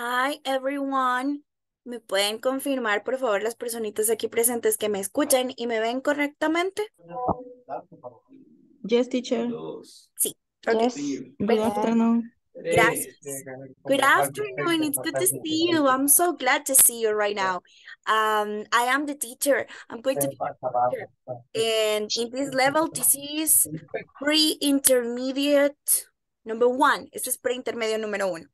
Hi everyone. ¿Me pueden confirmar, por favor, las personitas aquí presentes que me escuchan y me ven correctamente? Yes, teacher. Sí. Yes. Good pues, afternoon. Gracias. Good afternoon. It's good to see you. I'm so glad to see you right now. Um, I am the teacher. I'm going to be And in this level, this is pre-intermediate number one. Este es pre-intermedio número uno.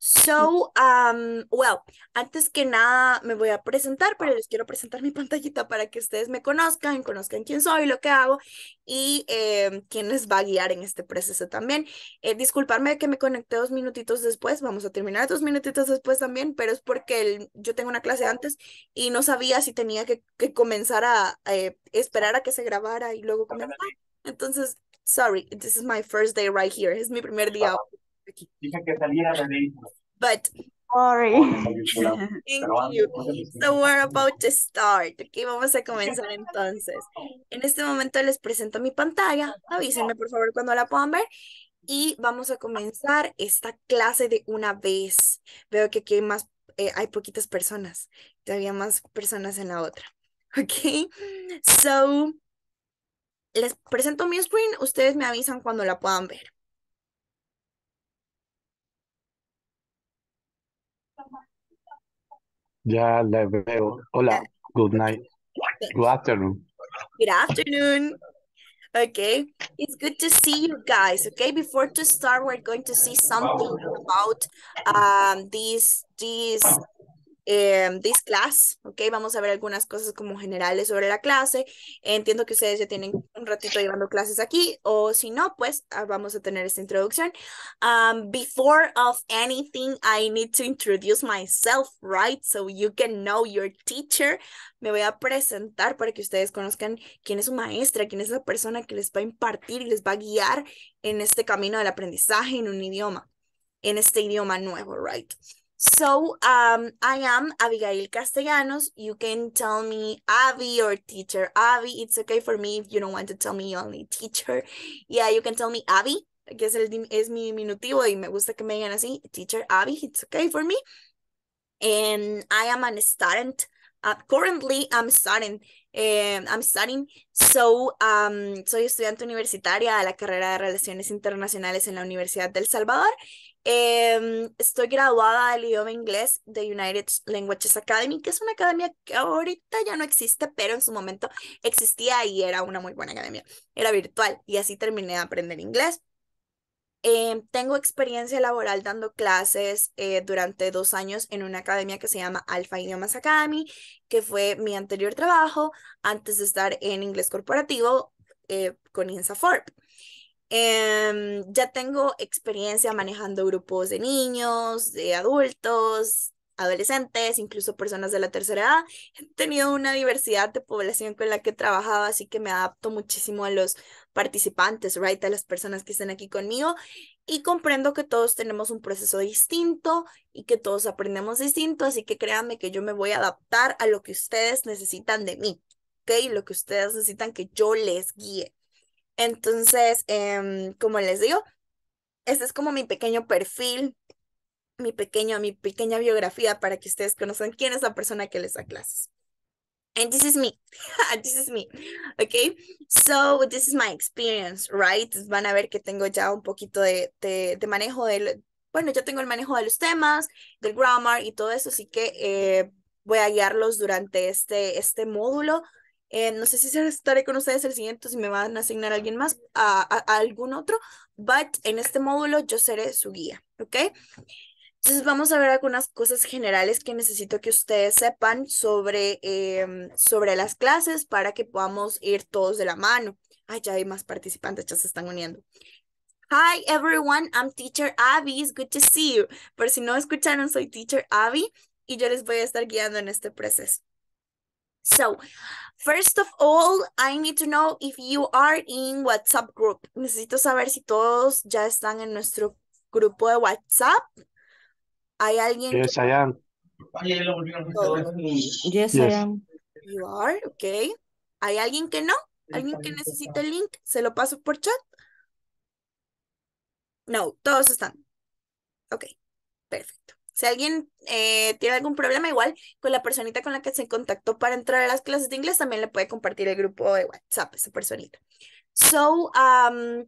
So, um, well, antes que nada me voy a presentar, pero les quiero presentar mi pantallita para que ustedes me conozcan, conozcan quién soy, lo que hago y eh, quién les va a guiar en este proceso también. Eh, disculparme que me conecté dos minutitos después, vamos a terminar dos minutitos después también, pero es porque yo tengo una clase antes y no sabía si tenía que, comenzar a eh, esperar a que se grabara y luego comenzar. Entonces, sorry, this is my first day right here. Es mi primer día. Ah que saliera de But Sorry. Thank you. So we're about to start. Okay, vamos a comenzar entonces. En este momento les presento mi pantalla. Avísenme por favor cuando la puedan ver. Y vamos a comenzar esta clase de una vez. Veo que aquí hay más, eh, hay poquitas personas. Todavía más personas en la otra. Ok, so les presento mi screen. Ustedes me avisan cuando la puedan ver. Ya la veo. Hola. Good night. Good afternoon. Good afternoon. Okay, it's good to see you guys. Okay, before to start, we're going to see something about um, these these Em, this class, ¿ok? Vamos a ver algunas cosas como generales sobre la clase. Entiendo que ustedes ya tienen un ratito llevando clases aquí, o si no, pues ah, vamos a tener esta introducción. Um, before of anything, I need to introduce myself, right? So you can know your teacher. Me voy a presentar para que ustedes conozcan quién es su maestra, quién es la persona que les va a impartir y les va a guiar en este camino del aprendizaje en un idioma, en este idioma nuevo, right? So um, I am Abigail Castellanos. You can tell me Abby or teacher Abby. It's okay for me if you don't want to tell me only teacher. Yeah, you can tell me Abby, que es, el, es mi diminutivo y me gusta que me digan así. Teacher Abby, it's okay for me. And I am a student. Uh, currently I'm studying, eh, I'm studying, so um, soy estudiante universitaria de la carrera de Relaciones Internacionales en la Universidad del Salvador Em, estoy graduada del idioma inglés de United Languages Academy, que es una academia que ahorita ya no existe, pero en su momento existía y era una muy buena academia. Era virtual y así terminé de aprender inglés. Em, tengo experiencia laboral dando clases eh, durante dos años en una academia que se llama Alpha Idiomas Academy, que fue mi anterior trabajo antes de estar en inglés corporativo eh, con INSAFORP. Em, ya tengo experiencia manejando grupos de niños, de adultos, adolescentes, incluso personas de la tercera edad. He tenido una diversidad de población con la que he trabajado así que me adapto muchísimo a los participantes, right, a las personas que están aquí conmigo y comprendo que todos tenemos un proceso distinto y que todos aprendemos distinto, así que créanme que yo me voy a adaptar a lo que ustedes necesitan de mí, ¿ok? Lo que ustedes necesitan que yo les guíe. Entonces, em, como les digo, este es como mi pequeño perfil, mi pequeño, mi pequeña biografía para que ustedes conozcan quién es la persona que les da clases. And this is me. this is me. Okay. So this is my experience, right? Van a ver que tengo ya un poquito de, manejo del, bueno, yo tengo el manejo de los temas, del grammar y todo eso, así que eh, voy a guiarlos durante este, este módulo eh, no sé si estaré con ustedes el siguiente, si me van a asignar a alguien más, a, algún otro, but en este módulo yo seré su guía, ¿ok? Entonces vamos a ver algunas cosas generales que necesito que ustedes sepan sobre, em, sobre las clases para que podamos ir todos de la mano. Ah ya hay más participantes, ya se están uniendo. Hi everyone, I'm teacher Abby, it's good to see you. Por si no escucharon, soy teacher Abby y yo les voy a estar guiando en este proceso. So, first of all, I need to know if you are in WhatsApp group. Necesito saber si todos ya están en nuestro grupo de WhatsApp. ¿Hay alguien? Yes, I am. Yes, yes, I am. You are, okay. ¿Hay alguien que no? ¿Alguien que necesite el link? ¿Se lo paso por chat? No, todos están. Okay, perfecto. Si alguien eh, tiene algún problema, igual con pues la personita con la que se contactó para entrar a las clases de inglés, también le puede compartir el grupo de WhatsApp, esa personita. So, um,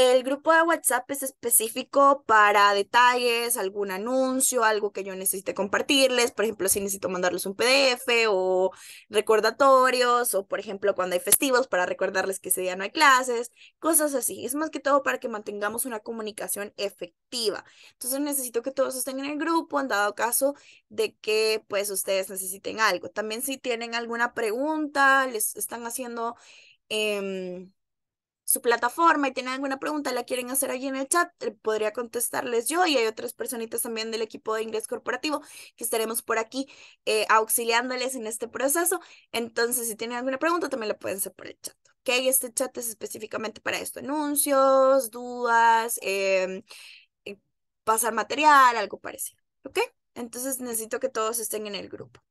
el grupo de WhatsApp es específico para detalles, algún anuncio, algo que yo necesite compartirles, por ejemplo, si necesito mandarles un PDF o recordatorios, o por ejemplo, cuando hay festivos para recordarles que ese día no hay clases, cosas así. Es más que todo para que mantengamos una comunicación efectiva. Entonces necesito que todos estén en el grupo en dado caso de que pues ustedes necesiten algo. También si tienen alguna pregunta, les están haciendo... Em, su plataforma y tienen alguna pregunta, la quieren hacer allí en el chat, eh, podría contestarles yo y hay otras personitas también del equipo de inglés corporativo que estaremos por aquí eh, auxiliándoles en este proceso. Entonces, si tienen alguna pregunta, también la pueden hacer por el chat. ¿ok? Este chat es específicamente para esto, anuncios, dudas, em, eh, pasar material, algo parecido. ¿Ok? Entonces necesito que todos estén en el grupo.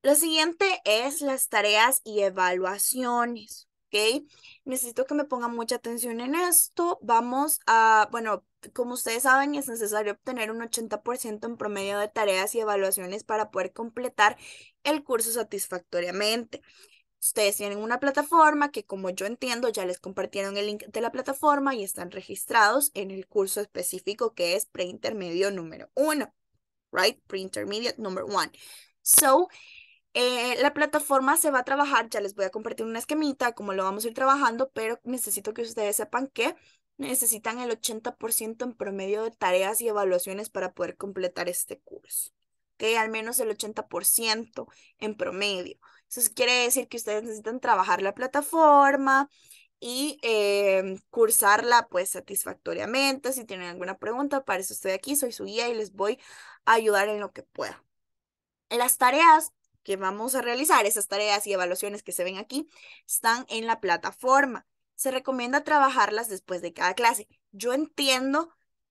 Lo siguiente es las tareas y evaluaciones. ¿ok? Necesito que me pongan mucha atención en esto. Vamos a, bueno, como ustedes saben, es necesario obtener un 80% en promedio de tareas y evaluaciones para poder completar el curso satisfactoriamente. Ustedes tienen una plataforma que, como yo entiendo, ya les compartieron el link de la plataforma y están registrados en el curso específico que es preintermedio número uno, right? Preintermediate number 1. So, eh, la plataforma se va a trabajar, ya les voy a compartir una esquemita, como lo vamos a ir trabajando, pero necesito que ustedes sepan que necesitan el 80% en promedio de tareas y evaluaciones para poder completar este curso. ¿Ok? Al menos el 80% en promedio. Eso quiere decir que ustedes necesitan trabajar la plataforma y em, cursarla pues satisfactoriamente. Si tienen alguna pregunta, para eso estoy aquí, soy su guía y les voy a ayudar en lo que pueda. Las tareas que vamos a realizar, esas tareas y evaluaciones que se ven aquí, están en la plataforma. Se recomienda trabajarlas después de cada clase. Yo entiendo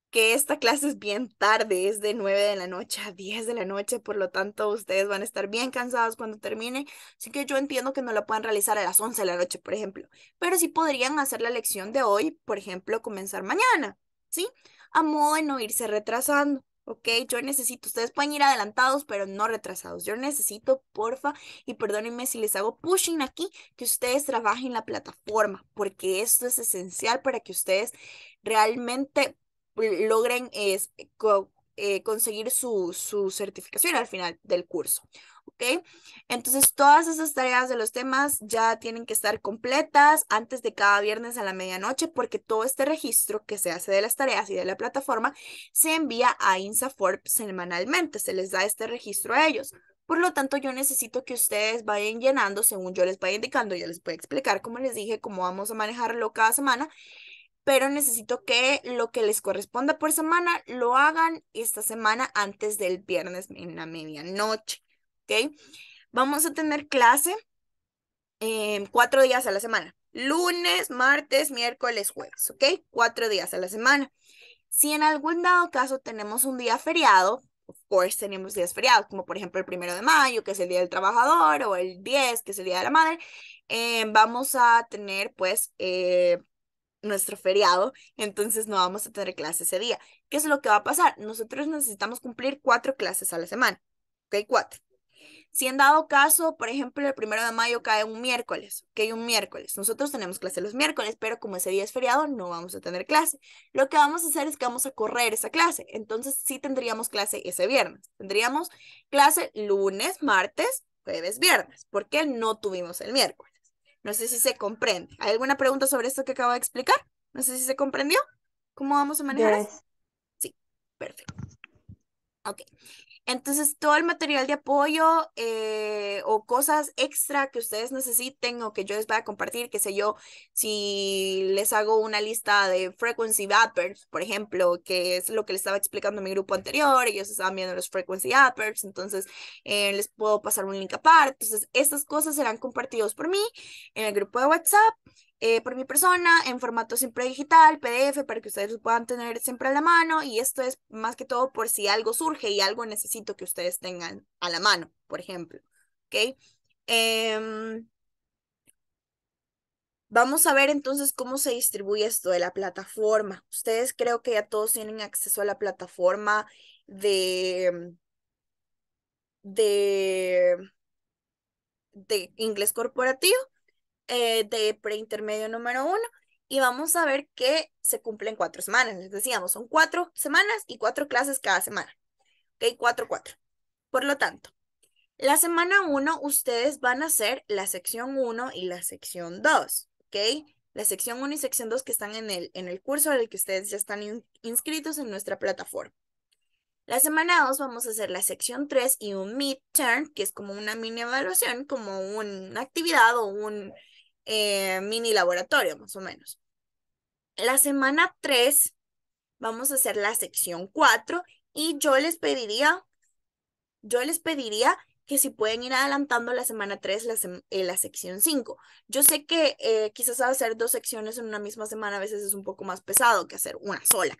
que esta clase es bien tarde, es de 9 de la noche a 10 de la noche, por lo tanto ustedes van a estar bien cansados cuando termine, así que yo entiendo que no la puedan realizar a las 11 de la noche, por ejemplo, pero sí podrían hacer la lección de hoy, por ejemplo, comenzar mañana, ¿sí? A modo de no irse retrasando. ¿ok? Yo necesito, ustedes pueden ir adelantados, pero no retrasados. Yo necesito, porfa, y perdónenme si les hago pushing aquí, que ustedes trabajen la plataforma, porque esto es esencial para que ustedes realmente logren eh, conseguir su certificación al final del curso. ¿ok? Entonces, todas esas tareas de los temas ya tienen que estar completas antes de cada viernes a la medianoche, porque todo este registro que se hace de las tareas y de la plataforma se envía a INSAFORP semanalmente, se les da este registro a ellos. Por lo tanto, yo necesito que ustedes vayan llenando según yo les vaya indicando. Ya les voy a explicar, como les dije, cómo vamos a manejarlo cada semana. Pero necesito que lo que les corresponda por semana lo hagan esta semana antes del viernes en la medianoche. ¿ok? Vamos a tener clase eh, cuatro días a la semana. Lunes, martes, miércoles, jueves, ¿ok? Cuatro días a la semana. Si en algún dado caso tenemos un día feriado, of course tenemos días feriados, como por ejemplo el primero de mayo, que es el Día del Trabajador, o el 10, que es el Día de la Madre, eh, vamos a tener pues eh, nuestro feriado, entonces no vamos a tener clase ese día. ¿Qué es lo que va a pasar? Nosotros necesitamos cumplir cuatro clases a la semana, ¿ok? Cuatro. Si en dado caso, por ejemplo, el primero de mayo cae un miércoles, que hay un miércoles. Nosotros tenemos clase los miércoles, pero como ese día es feriado, no vamos a tener clase. Lo que vamos a hacer es que vamos a correr esa clase. Entonces, sí tendríamos clase ese viernes. Tendríamos clase lunes, martes, jueves, viernes, porque no tuvimos el miércoles. No sé si se comprende. ¿Hay alguna pregunta sobre esto que acabo de explicar? No sé si se comprendió. ¿Cómo vamos a manejar? Sí, perfecto. Ok. Entonces, todo el material de apoyo eh, o cosas extra que ustedes necesiten o que yo les voy a compartir, qué sé yo, si les hago una lista de frequency uppers, por ejemplo, que es lo que les estaba explicando mi grupo anterior, ellos estaban viendo los frequency uppers, entonces eh, les puedo pasar un link aparte. Entonces, estas cosas serán compartidas por mí en el grupo de WhatsApp eh, por mi persona en formato siempre digital, PDF, para que ustedes lo puedan tener siempre a la mano. Y esto es más que todo por si algo surge y algo necesito que ustedes tengan a la mano, por ejemplo. ¿Ok? Em, vamos a ver entonces cómo se distribuye esto de la plataforma. Ustedes creo que ya todos tienen acceso a la plataforma de, de, de inglés corporativo. Eh, de preintermedio número uno y vamos a ver que se cumplen cuatro semanas. Les decíamos, son cuatro semanas y cuatro clases cada semana. Ok, cuatro, cuatro. Por lo tanto, la semana uno ustedes van a hacer la sección uno y la sección dos. Ok, la sección uno y sección dos que están en el, en el curso en el que ustedes ya están inscritos en nuestra plataforma. La semana 2 vamos a hacer la sección 3 y un midterm, que es como una mini evaluación, como una actividad o un, eh, mini laboratorio, más o menos. La semana 3 vamos a hacer la sección 4 y yo les pediría, yo les pediría que si pueden ir adelantando la semana 3, la, eh, la sección 5. Yo sé que eh, quizás hacer dos secciones en una misma semana a veces es un poco más pesado que hacer una sola,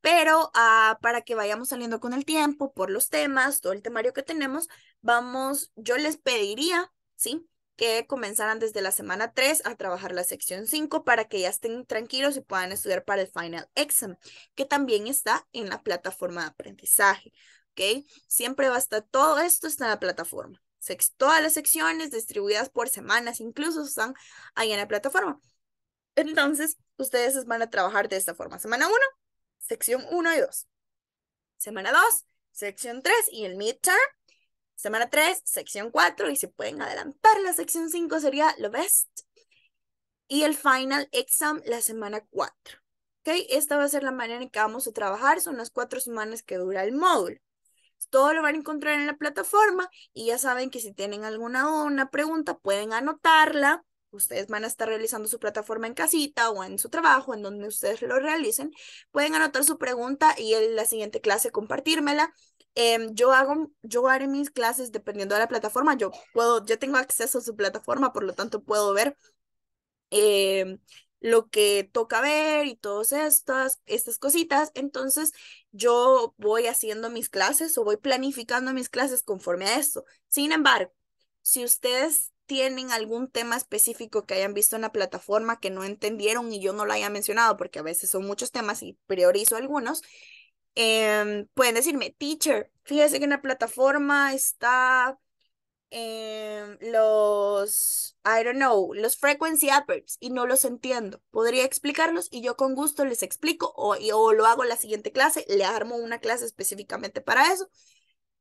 pero ah, para que vayamos saliendo con el tiempo, por los temas, todo el temario que tenemos, vamos, yo les pediría, ¿sí? que comenzaran desde la semana 3 a trabajar la sección 5 para que ya estén tranquilos y puedan estudiar para el final exam, que también está en la plataforma de aprendizaje. ¿ok? Siempre va a estar todo esto está en la plataforma. Todas las secciones distribuidas por semanas, incluso están ahí en la plataforma. Entonces, ustedes van a trabajar de esta forma. Semana 1, sección 1 y 2. Semana 2, sección 3 y el midterm Semana 3, sección 4, y si pueden adelantar la sección 5 sería lo best. Y el final exam la semana 4. ¿Ok? Esta va a ser la manera en que vamos a trabajar, son las cuatro semanas que dura el módulo. Todo lo van a encontrar en la plataforma y ya saben que si tienen alguna una pregunta pueden anotarla ustedes van a estar realizando su plataforma en casita o en su trabajo, en donde ustedes lo realicen, pueden anotar su pregunta y en la siguiente clase compartírmela. Em, yo hago, yo haré mis clases dependiendo de la plataforma. Yo puedo, yo tengo acceso a su plataforma, por lo tanto puedo ver em, lo que toca ver y todas estas, estas cositas. Entonces, yo voy haciendo mis clases o voy planificando mis clases conforme a esto. Sin embargo, si ustedes tienen algún tema específico que hayan visto en la plataforma que no entendieron y yo no lo haya mencionado, porque a veces son muchos temas y priorizo algunos, em, pueden decirme, teacher, fíjese que en la plataforma está em, los, I don't know, los frequency adverbs y no los entiendo. ¿Podría explicarlos? Y yo con gusto les explico o, lo hago en la siguiente clase, le armo una clase específicamente para eso.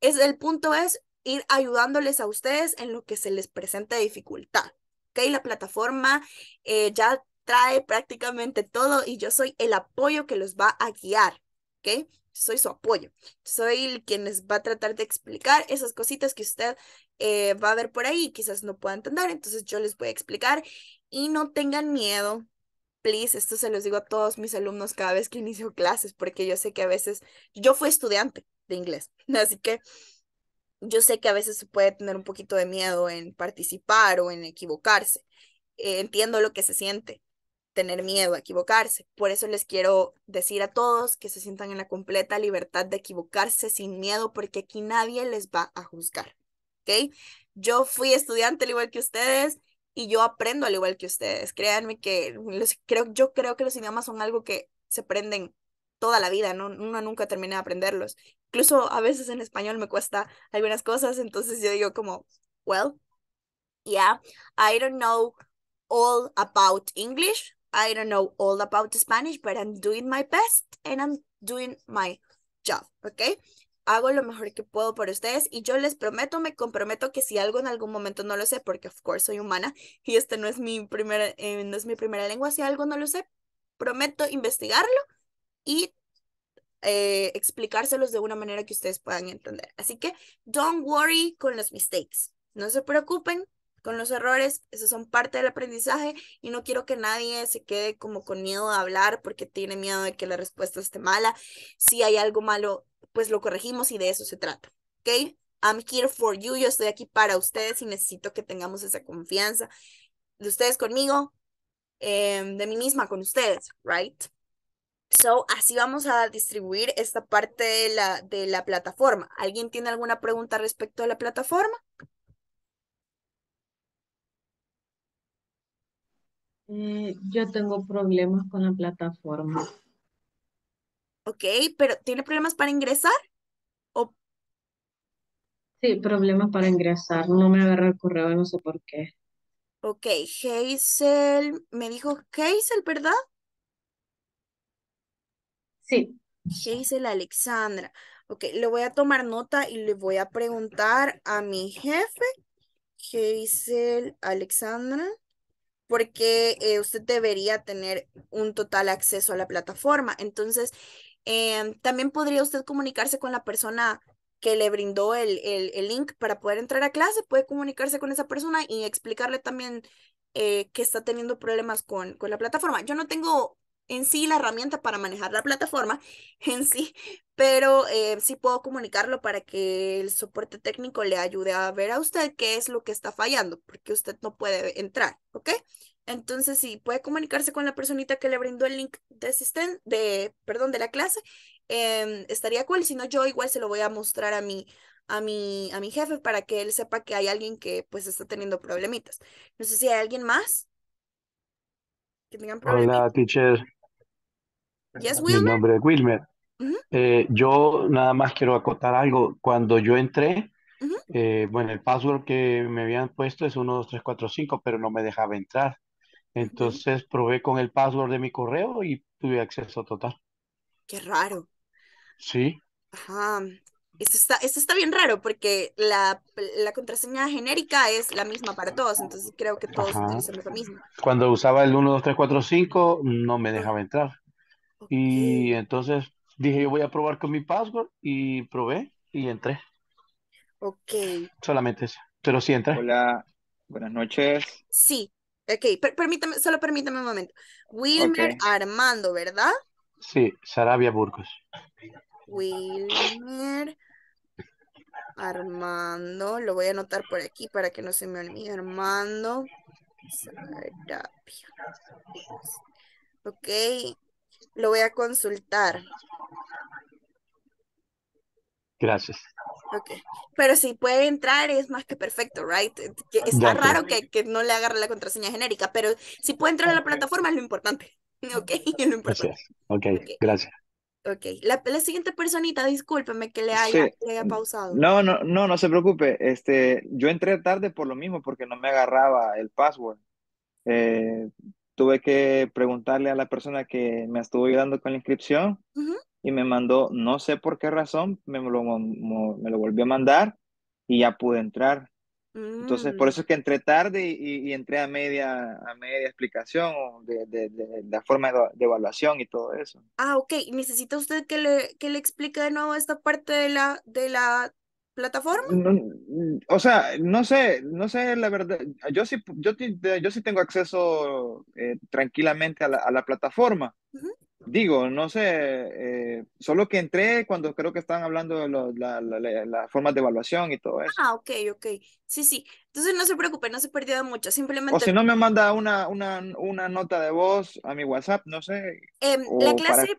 Es, el punto es, ir ayudándoles a ustedes en lo que se les presente dificultad. ¿okay? La plataforma eh, ya trae prácticamente todo y yo soy el apoyo que los va a guiar. ¿okay? Soy su apoyo. Soy quien les va a tratar de explicar esas cositas que usted eh, va a ver por ahí y quizás no pueda entender. Entonces yo les voy a explicar y no tengan miedo please, esto se los digo a todos mis alumnos cada vez que inicio clases, porque yo sé que a veces yo fui estudiante de inglés, así que yo sé que a veces se puede tener un poquito de miedo en participar o en equivocarse. Eh, entiendo lo que se siente tener miedo a equivocarse. Por eso les quiero decir a todos que se sientan en la completa libertad de equivocarse sin miedo, porque aquí nadie les va a juzgar. ¿Ok? Yo fui estudiante al igual que ustedes y yo aprendo al igual que ustedes. Créanme que creo, yo creo que los idiomas son algo que se aprenden toda la vida, ¿no? Uno nunca termina de aprenderlos. Incluso a veces en español me cuesta algunas cosas, entonces yo digo como, well, yeah, I don't know all about English, I don't know all about Spanish, but I'm doing my best and I'm doing my job, ¿ok? Hago lo mejor que puedo por ustedes y yo les prometo, me comprometo que si algo en algún momento no lo sé, porque of course soy humana y esta no es mi primera, eh, no es mi primera lengua, si algo no lo sé, prometo investigarlo y eh, explicárselos de una manera que ustedes puedan entender. Así que don't worry con los mistakes. No se preocupen con los errores, esos son parte del aprendizaje y no quiero que nadie se quede como con miedo a hablar porque tiene miedo de que la respuesta esté mala. Si hay algo malo, pues lo corregimos y de eso se trata. ¿Ok? I'm here for you, yo estoy aquí para ustedes y necesito que tengamos esa confianza de ustedes conmigo, em, de mí misma con ustedes, ¿right? So, así vamos a distribuir esta parte de la, de la plataforma. ¿Alguien tiene alguna pregunta respecto a la plataforma? Mm, yo tengo problemas con la plataforma. Ok, pero ¿tiene problemas para ingresar? Sí, problemas para ingresar. No me agarra el correo, no sé por qué. Ok, Hazel, me dijo Hazel, ¿verdad? Sí. Hazel Alexandra. Ok, le voy a tomar nota y le voy a preguntar a mi jefe, Hazel Alexandra, porque eh, usted debería tener un total acceso a la plataforma. Entonces, em, también podría usted comunicarse con la persona que le brindó el, el, link para poder entrar a clase, puede comunicarse con esa persona y explicarle también eh, que está teniendo problemas con, con la plataforma. Yo no tengo en sí la herramienta para manejar la plataforma en sí, pero eh, sí puedo comunicarlo para que el soporte técnico le ayude a ver a usted qué es lo que está fallando, porque usted no puede entrar, ¿ok? Entonces, sí, puede comunicarse con la personita que le brindó el link de, asisten de, perdón, de la clase, em, estaría cool, si no yo igual se lo voy a mostrar a mi, a mi, a mi jefe para que él sepa que hay alguien que pues está teniendo problemitas. No sé si hay alguien más que Hola, teacher. Mi nombre es Wilmer. Eh, yo nada más quiero acotar algo. Cuando yo entré, eh, bueno, el password que me habían puesto es 12345, pero no me dejaba entrar. Entonces probé con el password de mi correo y tuve acceso total. Qué raro. Sí. Ajá. Esto está, está bien raro porque la, contraseña genérica es la misma para todos, entonces creo que todos utilizamos lo mismo. Cuando usaba el 12345 no me dejaba entrar. Y entonces dije, yo voy a probar con mi password y probé y entré. Ok. Solamente eso. Pero sí entra Hola, buenas noches. Sí, ok, permítame, solo permítame un momento. Wilmer Armando, ¿verdad? Sí, Sarabia Burgos. Wilmer Armando, lo voy a anotar por aquí para que no se me olvide. Armando Sarabia. Ok, lo voy a consultar. Gracias. Ok. Pero si puede entrar es más que perfecto, right? Que está raro que, que, no le agarre la contraseña genérica, pero si puede entrar a la plataforma es lo importante. Ok, lo importante. Gracias. ok, gracias. Ok, la, siguiente personita, discúlpeme que le haya, haya, pausado. No, no, no, no se preocupe. Este, yo entré tarde por lo mismo, porque no me agarraba el password. Eh, tuve que preguntarle a la persona que me estuvo ayudando con la inscripción y me mandó, no sé por qué razón, me lo, me lo volvió a mandar y ya pude entrar. Entonces, por mm. eso es que entré tarde y, entré a media, a media explicación de, de, la forma de, evaluación y todo eso. Ah, ok. ¿Necesita usted que le, que le explique de nuevo esta parte de la, de la plataforma? o sea, no sé, no sé la verdad. Yo sí, yo, sí tengo acceso eh, tranquilamente a la, plataforma. Digo, no sé, eh, solo que entré cuando creo que estaban hablando de las formas de evaluación y todo eso. Ah, ok, ok. Sí, sí. Entonces no se preocupe, no se perdió mucho, simplemente... O si no me manda una, una, una nota de voz a mi WhatsApp, no sé. Em, la clase...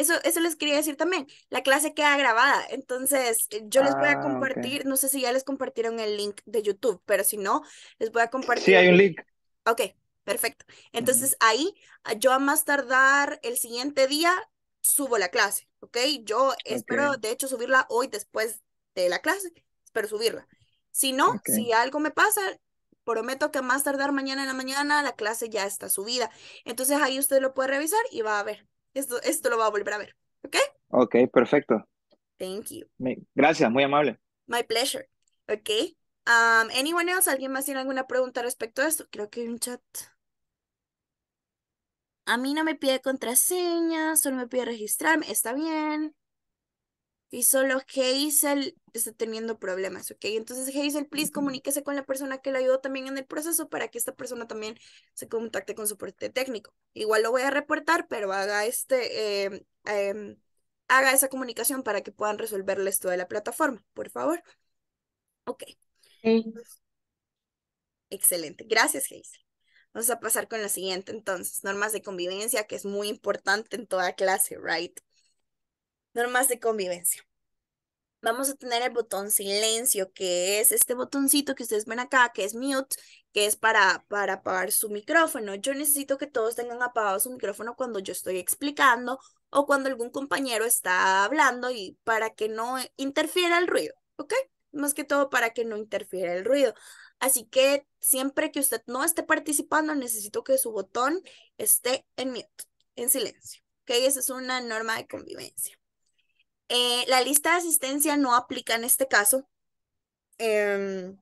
Eso, les quería decir también. La clase queda grabada, entonces eh, yo les voy a ah, compartir, no sé si ya les compartieron el link de YouTube, pero si no, les voy a compartir. Sí, hay un link. Ok, perfecto. Entonces ahí ah, yo a más tardar el siguiente día subo la clase, ¿ok? Yo espero, de hecho, subirla hoy después de la clase, espero subirla. Si no, si algo me pasa, prometo que a más tardar mañana en la mañana la clase ya está subida. Entonces ahí usted lo puede revisar y va a ver. Esto, lo va a volver a ver. ¿Ok? Ok, perfecto. Thank you. gracias, muy amable. My pleasure. Ok. Um, anyone else? ¿Alguien más tiene alguna pregunta respecto a esto? Creo que hay un chat. A mí no me pide contraseña, solo me pide registrarme. Está bien y solo Hazel está teniendo problemas, ¿ok? Entonces, Hazel, please comuníquese con la persona que le ayudó también en el proceso para que esta persona también se contacte con su soporte técnico. Igual lo voy a reportar, pero haga este, em, em, haga esa comunicación para que puedan resolverles toda la plataforma, por favor. Ok. Excelente. Gracias, Hazel. Vamos a pasar con la siguiente entonces, normas de convivencia, que es muy importante en toda clase, ¿right? normas de convivencia. Vamos a tener el botón silencio, que es este botoncito que ustedes ven acá, que es mute, que es para, para apagar su micrófono. Yo necesito que todos tengan apagado su micrófono cuando yo estoy explicando o cuando algún compañero está hablando y para que no interfiera el ruido, ¿ok? Más que todo para que no interfiera el ruido. Así que siempre que usted no esté participando, necesito que su botón esté en mute, en silencio. ¿Ok? Esa es una norma de convivencia. Eh, la lista de asistencia no aplica en este caso. Em,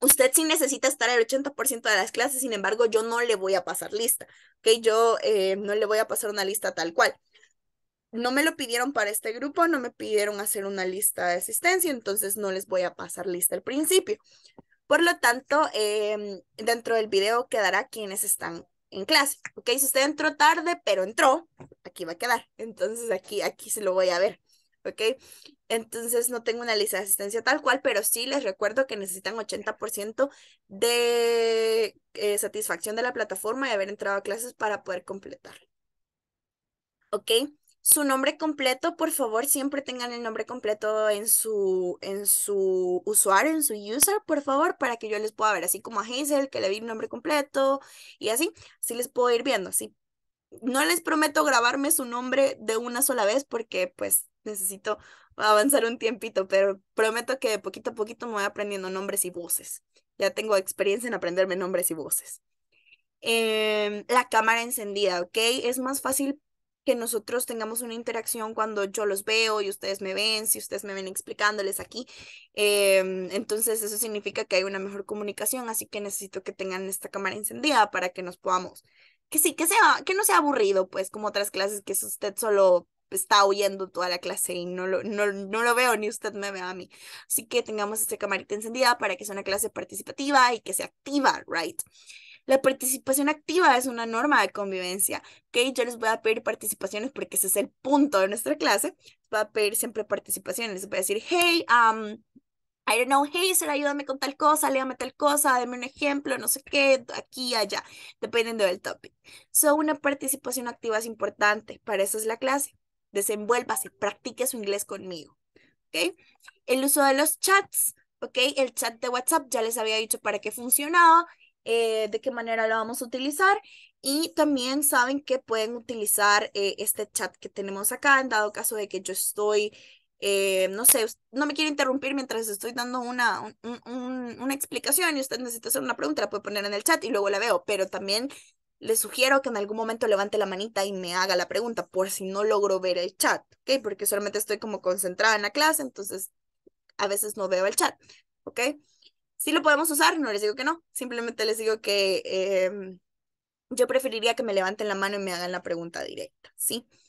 usted sí necesita estar el 80% de las clases, sin embargo, yo no le voy a pasar lista, ¿ok? Yo eh, no le voy a pasar una lista tal cual. No me lo pidieron para este grupo, no me pidieron hacer una lista de asistencia, entonces no les voy a pasar lista al principio. Por lo tanto, em, dentro del video quedará quienes están en clase, ¿ok? Si usted entró tarde, pero entró, aquí va a quedar. Entonces aquí, aquí se lo voy a ver. ¿ok? Entonces no tengo una lista de asistencia tal cual, pero sí les recuerdo que necesitan 80% de eh, satisfacción de la plataforma y haber entrado a clases para poder completarlo. ¿Ok? Su nombre completo, por favor, siempre tengan el nombre completo en su, en su usuario, en su user, por favor, para que yo les pueda ver, así como a Hazel, que le di el nombre completo y así, así les puedo ir viendo, así no les prometo grabarme su nombre de una sola vez porque pues necesito avanzar un tiempito, pero prometo que poquito a poquito me voy aprendiendo nombres y voces. Ya tengo experiencia en aprenderme nombres y voces. Em, la cámara encendida, ¿ok? Es más fácil que nosotros tengamos una interacción cuando yo los veo y ustedes me ven, si ustedes me ven explicándoles aquí. Em, entonces eso significa que hay una mejor comunicación, así que necesito que tengan esta cámara encendida para que nos podamos, que sí, que sea, que no sea aburrido, pues como otras clases que es usted solo está huyendo toda la clase y no lo, no, lo veo, ni usted me ve a mí. Así que tengamos esta camarita encendida para que sea una clase participativa y que sea activa, ¿right? La participación activa es una norma de convivencia. ¿ok? Yo les voy a pedir participaciones porque ese es el punto de nuestra clase. Les voy a pedir siempre participaciones. Les voy a decir, hey, um, I don't know, hey, sir, ayúdame con tal cosa, léame tal cosa, dame un ejemplo, no sé qué, aquí, allá, dependiendo del topic. So, una participación activa es importante, para eso es la clase desenvuélvase, practique su inglés conmigo. ¿okay? El uso de los chats, ¿ok? El chat de WhatsApp ya les había dicho para qué funcionaba, eh, de qué manera lo vamos a utilizar y también saben que pueden utilizar eh, este chat que tenemos acá en dado caso de que yo estoy, eh, no sé, no me quiero interrumpir mientras estoy dando una, una explicación y usted necesita hacer una pregunta, la puede poner en el chat y luego la veo, pero también les sugiero que en algún momento levante la manita y me haga la pregunta por si no logro ver el chat, ¿ok? Porque solamente estoy como concentrada en la clase, entonces a veces no veo el chat, ¿ok? Sí lo podemos usar, no les digo que no, simplemente les digo que em, yo preferiría que me levanten la mano y me hagan la pregunta directa, ¿sí? sí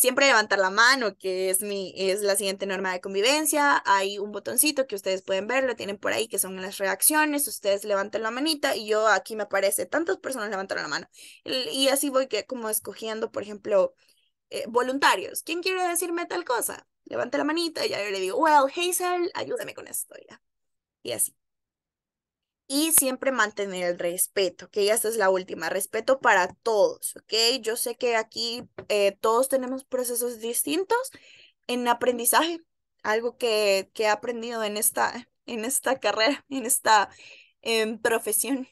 siempre levantar la mano, que es, mi, es la siguiente norma de convivencia. Hay un botoncito que ustedes pueden ver, lo tienen por ahí, que son las reacciones. Ustedes levantan la manita y yo aquí me aparece, tantas personas levantaron la mano. Y así voy que, como escogiendo, por ejemplo, eh, voluntarios. ¿Quién quiere decirme tal cosa? Levanta la manita y ya yo le digo, well, Hazel, ayúdame con esto ya. Y así y siempre mantener el respeto, que ya esta es la última, respeto para todos, ¿ok? Yo sé que aquí eh, todos tenemos procesos distintos en aprendizaje, algo que, que he aprendido en esta, en esta carrera, en esta em, en profesión,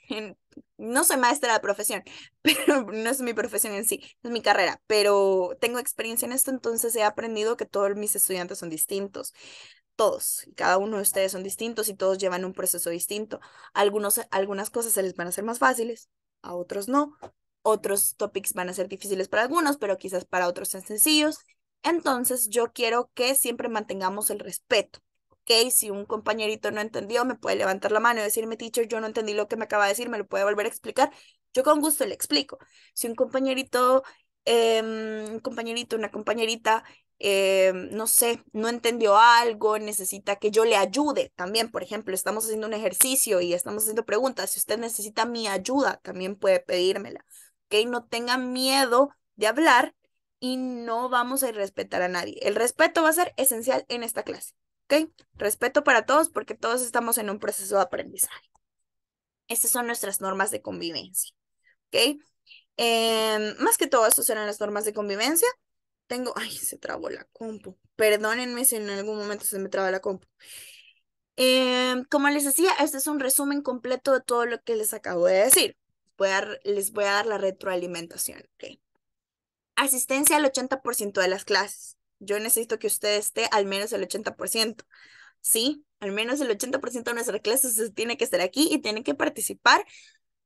no soy maestra de profesión, pero no es mi profesión en sí, es mi carrera, pero tengo experiencia en esto, entonces he aprendido que todos mis estudiantes son distintos todos, cada uno de ustedes son distintos y todos llevan un proceso distinto. Algunos, algunas cosas se les van a hacer más fáciles, a otros no. Otros topics van a ser difíciles para algunos, pero quizás para otros sean sencillos. Entonces, yo quiero que siempre mantengamos el respeto. ¿ok? Si un compañerito no entendió, me puede levantar la mano y decirme, teacher, yo no entendí lo que me acaba de decir, me lo puede volver a explicar. Yo con gusto le explico. Si un compañerito, em, un compañerito, una compañerita eh, no sé, no entendió algo, necesita que yo le ayude también. Por ejemplo, estamos haciendo un ejercicio y estamos haciendo preguntas. Si usted necesita mi ayuda, también puede pedírmela. ¿Ok? No tenga miedo de hablar y no vamos a irrespetar a nadie. El respeto va a ser esencial en esta clase. ¿Ok? Respeto para todos porque todos estamos en un proceso de aprendizaje. Estas son nuestras normas de convivencia. ¿Ok? Em, más que todo, estas serán las normas de convivencia tengo, ay, se trabó la compu. Perdónenme si en algún momento se me traba la compu. Em, como les decía, este es un resumen completo de todo lo que les acabo de decir. Voy les voy a dar la retroalimentación. Okay. Asistencia al 80% de las clases. Yo necesito que usted esté al menos el 80%. Sí, al menos el 80% de nuestras clases tiene que estar aquí y tiene que participar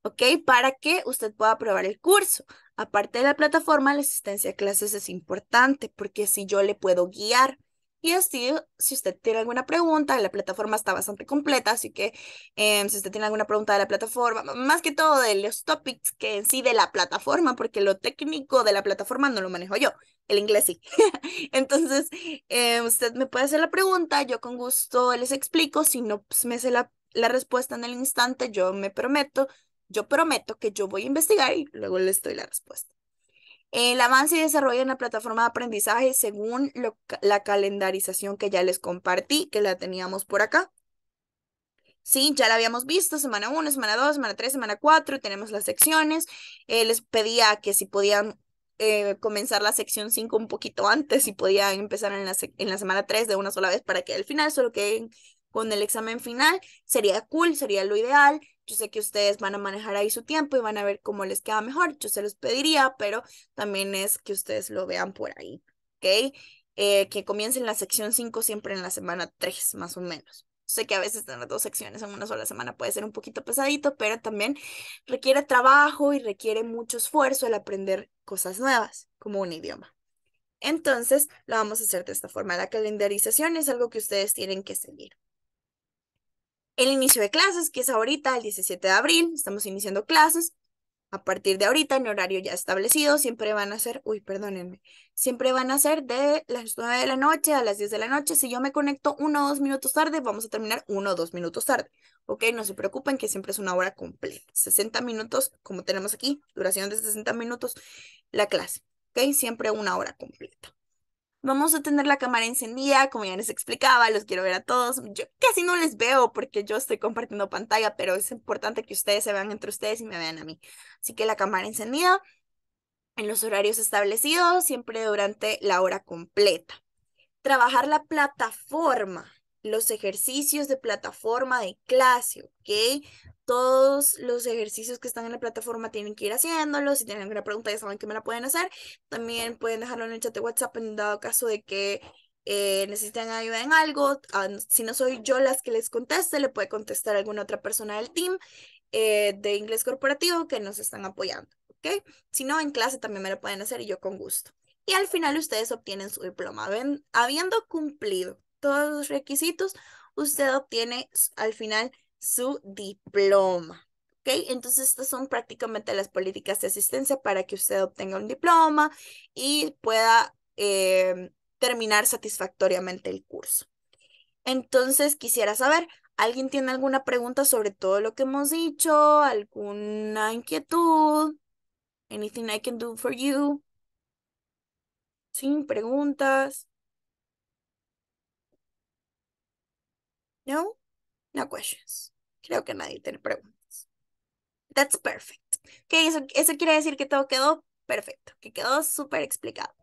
¿ok? Para que usted pueda probar el curso. Aparte de la plataforma, la asistencia a clases es importante porque si yo le puedo guiar y así, si usted tiene alguna pregunta, la plataforma está bastante completa, así que em, si usted tiene alguna pregunta de la plataforma, más que todo de los topics que en sí de la plataforma, porque lo técnico de la plataforma no lo manejo yo, el inglés sí. Entonces, em, usted me puede hacer la pregunta, yo con gusto les explico, si no pues, me hace la respuesta en el instante, yo me prometo yo prometo que yo voy a investigar y luego les doy la respuesta. El avance y desarrollo en la plataforma de aprendizaje según la calendarización que ya les compartí, que la teníamos por acá. Sí, ya la habíamos visto, semana 1, semana 2, semana 3, semana 4, tenemos las secciones. Eh, les pedía que si podían eh, comenzar la sección 5 un poquito antes, y podían empezar en la, en la semana 3 de una sola vez para que al final solo queden con el examen final. Sería cool, sería lo ideal. Yo sé que ustedes van a manejar ahí su tiempo y van a ver cómo les queda mejor. Yo se los pediría, pero también es que ustedes lo vean por ahí, ¿ok? Eh, que comiencen la sección 5 siempre en la semana 3, más o menos. Sé que a veces tener dos secciones en una sola semana puede ser un poquito pesadito, pero también requiere trabajo y requiere mucho esfuerzo el aprender cosas nuevas, como un idioma. Entonces, lo vamos a hacer de esta forma. La calendarización es algo que ustedes tienen que seguir el inicio de clases, que es ahorita, el 17 de abril, estamos iniciando clases. A partir de ahorita, en horario ya establecido, siempre van a ser, uy, perdónenme, siempre van a ser de las 9 de la noche a las 10 de la noche. Si yo me conecto uno o dos minutos tarde, vamos a terminar uno o dos minutos tarde. Ok, no se preocupen que siempre es una hora completa. 60 minutos, como tenemos aquí, duración de 60 minutos, la clase. Ok, siempre una hora completa. Vamos a tener la cámara encendida, como ya les explicaba, los quiero ver a todos. Yo casi no les veo porque yo estoy compartiendo pantalla, pero es importante que ustedes se vean entre ustedes y me vean a mí. Así que la cámara encendida en los horarios establecidos, siempre durante la hora completa. Trabajar la plataforma, los ejercicios de plataforma de clase, ¿ok? todos los ejercicios que están en la plataforma tienen que ir haciéndolos. Si tienen alguna pregunta, ya saben que me la pueden hacer. También pueden dejarlo en el chat de WhatsApp en dado caso de que eh, necesiten ayuda en algo. Ah, si no soy yo las que les conteste, le puede contestar alguna otra persona del team eh, de inglés corporativo que nos están apoyando. Si no, en clase también me lo pueden hacer y yo con gusto. Y al final ustedes obtienen su diploma. habiendo cumplido todos los requisitos, usted obtiene al final su diploma. ¿ok? Entonces, estas son prácticamente las políticas de asistencia para que usted obtenga un diploma y pueda eh, terminar satisfactoriamente el curso. Entonces, quisiera saber, ¿alguien tiene alguna pregunta sobre todo lo que hemos dicho? ¿Alguna inquietud? Anything I can do for you? Sin preguntas. No? No questions. Creo que nadie tiene preguntas. That's perfect. Ok, eso, quiere decir que todo quedó perfecto, que quedó súper explicado.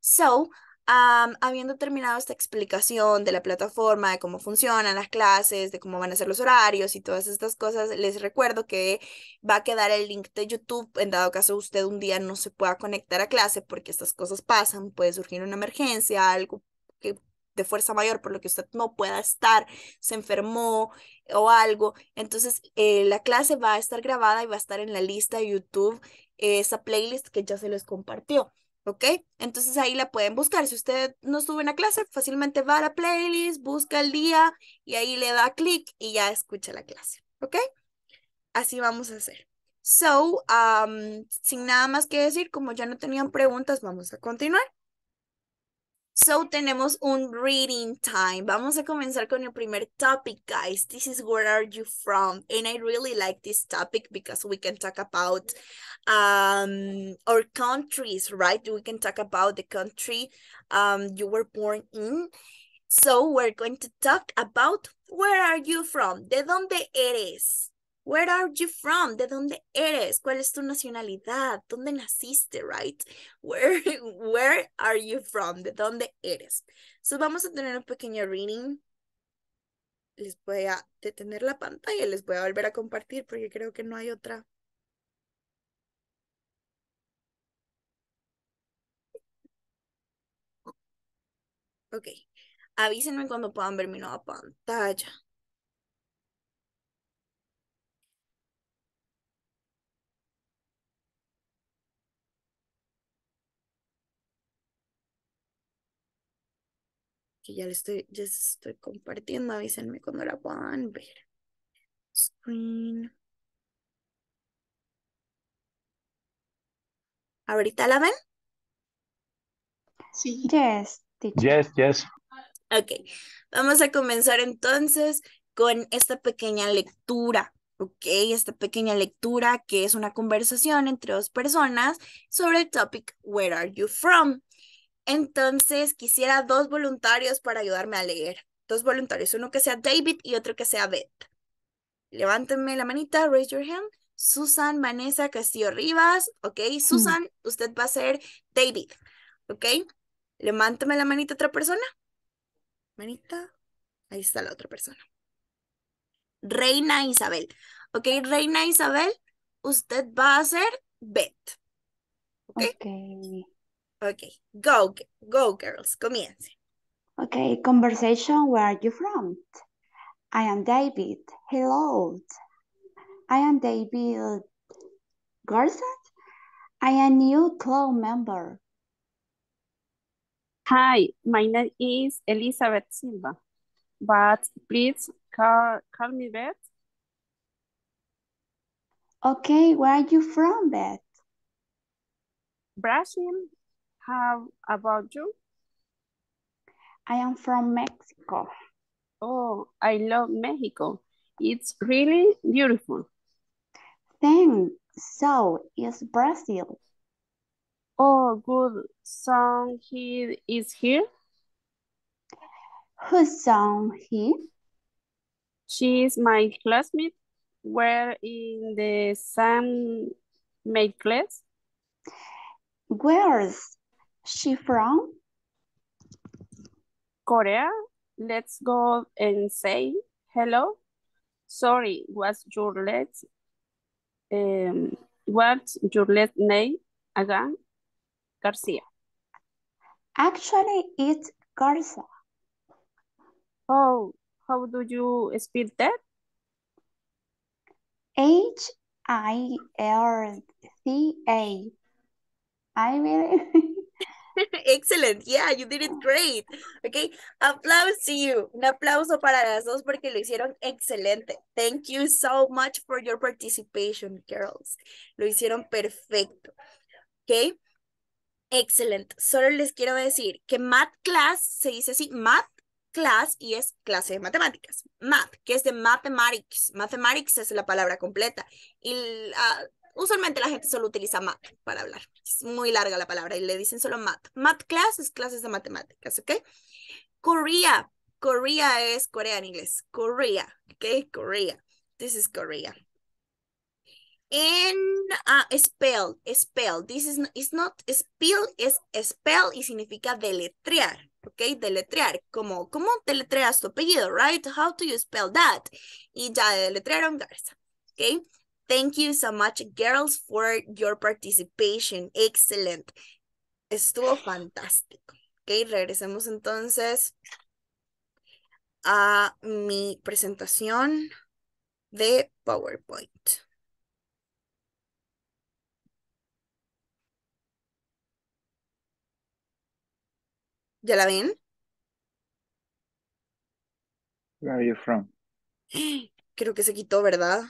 So, habiendo terminado esta explicación de la plataforma, de cómo funcionan las clases, de cómo van a ser los horarios y todas estas cosas, les recuerdo que va a quedar el link de YouTube en dado caso usted un día no se pueda conectar a clase porque estas cosas pasan, puede surgir una emergencia, algo que de fuerza mayor por lo que usted no pueda estar, se enfermó o algo. Entonces, eh, la clase va a estar grabada y va a estar en la lista de YouTube, eh, esa playlist que ya se les compartió. ¿Ok? Entonces ahí la pueden buscar. Si usted no estuvo en la clase, fácilmente va a la playlist, busca el día y ahí le da clic y ya escucha la clase. ¿Ok? Así vamos a hacer. So, sin nada más que decir, como ya no tenían preguntas, vamos a continuar. So tenemos un reading time. Vamos a comenzar con el primer topic, guys. This is where are you from? And I really like this topic because we can talk about um, our countries, right? We can talk about the country um, you were born in. So we're going to talk about where are you from? De donde eres? Where are you from? ¿De dónde eres? ¿Cuál es tu nacionalidad? ¿Dónde naciste, right? Where, where are you from? ¿De dónde eres? Entonces vamos a tener un pequeño reading. Les voy a detener la pantalla, les voy a volver a compartir porque creo que no hay otra. Ok. Avísenme cuando puedan ver mi nueva pantalla. que ya les estoy, ya estoy compartiendo, avísenme cuando la puedan ver. Screen. ¿Ahorita la ven? Sí. Yes, Yes, yes. Ok, vamos a comenzar entonces con esta pequeña lectura. Ok, esta pequeña lectura que es una conversación entre dos personas sobre el topic Where are you from? Entonces quisiera dos voluntarios para ayudarme a leer. Dos voluntarios, uno que sea David y otro que sea Beth. Levánteme la manita, raise your hand. Susan Vanessa Castillo Rivas, ok. Mm. Susan, usted va a ser David, ok. levánteme la manita otra persona. Manita, ahí está la otra persona. Reina Isabel, ok. Reina Isabel, usted va a ser Beth, ok. okay. Okay, go, go girls, comience. Okay, conversation, where are you from? I am David. Hello. I am David Garza. I am new club member. Hi, my name is Elizabeth Silva, but please call, call me Beth. Okay, where are you from, Beth? Brazil. How about you? I am from Mexico. Oh, I love Mexico. It's really beautiful. Thanks. so is Brazil. Oh, good song he is here. Who song he? She is my classmate. We're in the same my class. Where's she from? Korea. Let's go and say hello. Sorry, what's your let um, what's your last name again? Garcia. Actually, it's Garza. Oh, how do you spell that? H I L C A. I really. Excellent, yeah, you did it great. Ok, applause to you. Un aplauso para las dos porque lo hicieron excelente. Thank you so much for your participation, girls. Lo hicieron perfecto. Ok, ¡Excelente! Solo les quiero decir que math class se dice así, math class y es clase de matemáticas. Math, que es de mathematics. Mathematics es la palabra completa. Y ah, Usualmente la gente solo utiliza mat para hablar. Es muy larga la palabra y le dicen solo mat. Mat class es clases de matemáticas, ¿ok? Korea. Korea es Corea en inglés. Korea, ¿ok? Korea. This is Korea. En ah, spell, spell. This is not spell, es spell y significa deletrear, ¿ok? Deletrear, como, ¿cómo deletreas tu apellido, right? How do you spell that? Y ya deletrearon Garza, ¿ok? Thank you so much, girls, for your participation. Excellent. Estuvo fantástico. Ok, regresemos entonces a mi presentación de PowerPoint. ¿Ya la ven? Where are you from? Creo que se quitó, ¿verdad?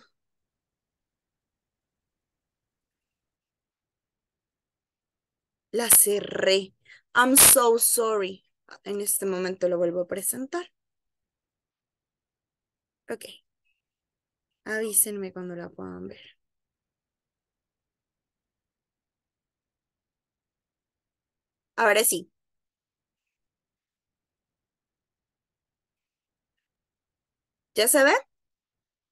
la cerré. I'm so sorry. En este momento lo vuelvo a presentar. Ok. Avísenme cuando la puedan ver. Ahora sí. ¿Ya se ve?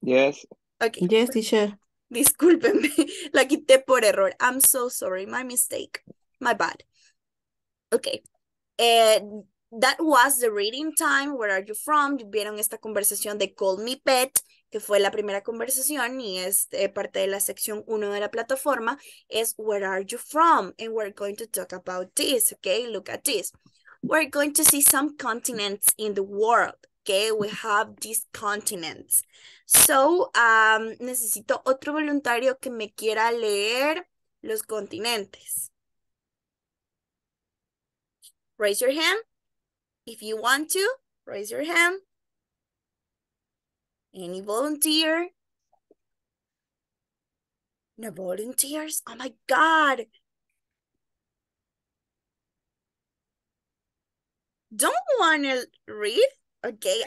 Yes. Okay. Yes, teacher. Discúlpenme, la quité por error. I'm so sorry, my mistake my bad. Okay. Eh, that was the reading time. Where are you from? Vieron esta conversación de Call Me Pet, que fue la primera conversación y es eh, parte de la sección 1 de la plataforma. Es Where are you from? And we're going to talk about this. Okay, look at this. We're going to see some continents in the world. Okay, we have these continents. So, um, necesito otro voluntario que me quiera leer los continentes. Raise your hand. If you want to, raise your hand. Any volunteer? No volunteers? Oh my God. Don't want to read? Okay,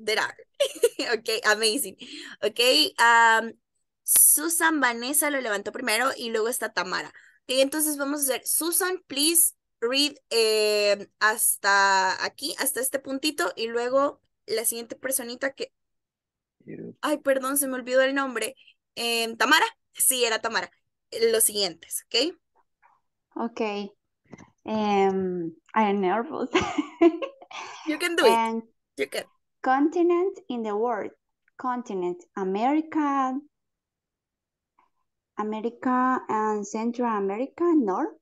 there are. okay, amazing. Okay, um, Susan Vanessa lo levantó primero y luego está Tamara. Okay, entonces vamos a hacer, Susan, please read eh, hasta aquí, hasta este puntito, y luego la siguiente personita que... Ay, perdón, se me olvidó el nombre. Em, Tamara, sí, era Tamara. Eh, los siguientes, ¿ok? Ok. Um, em, I'm nervous. you can do it. You can. Continent in the world. Continent, America, America and Central America, North,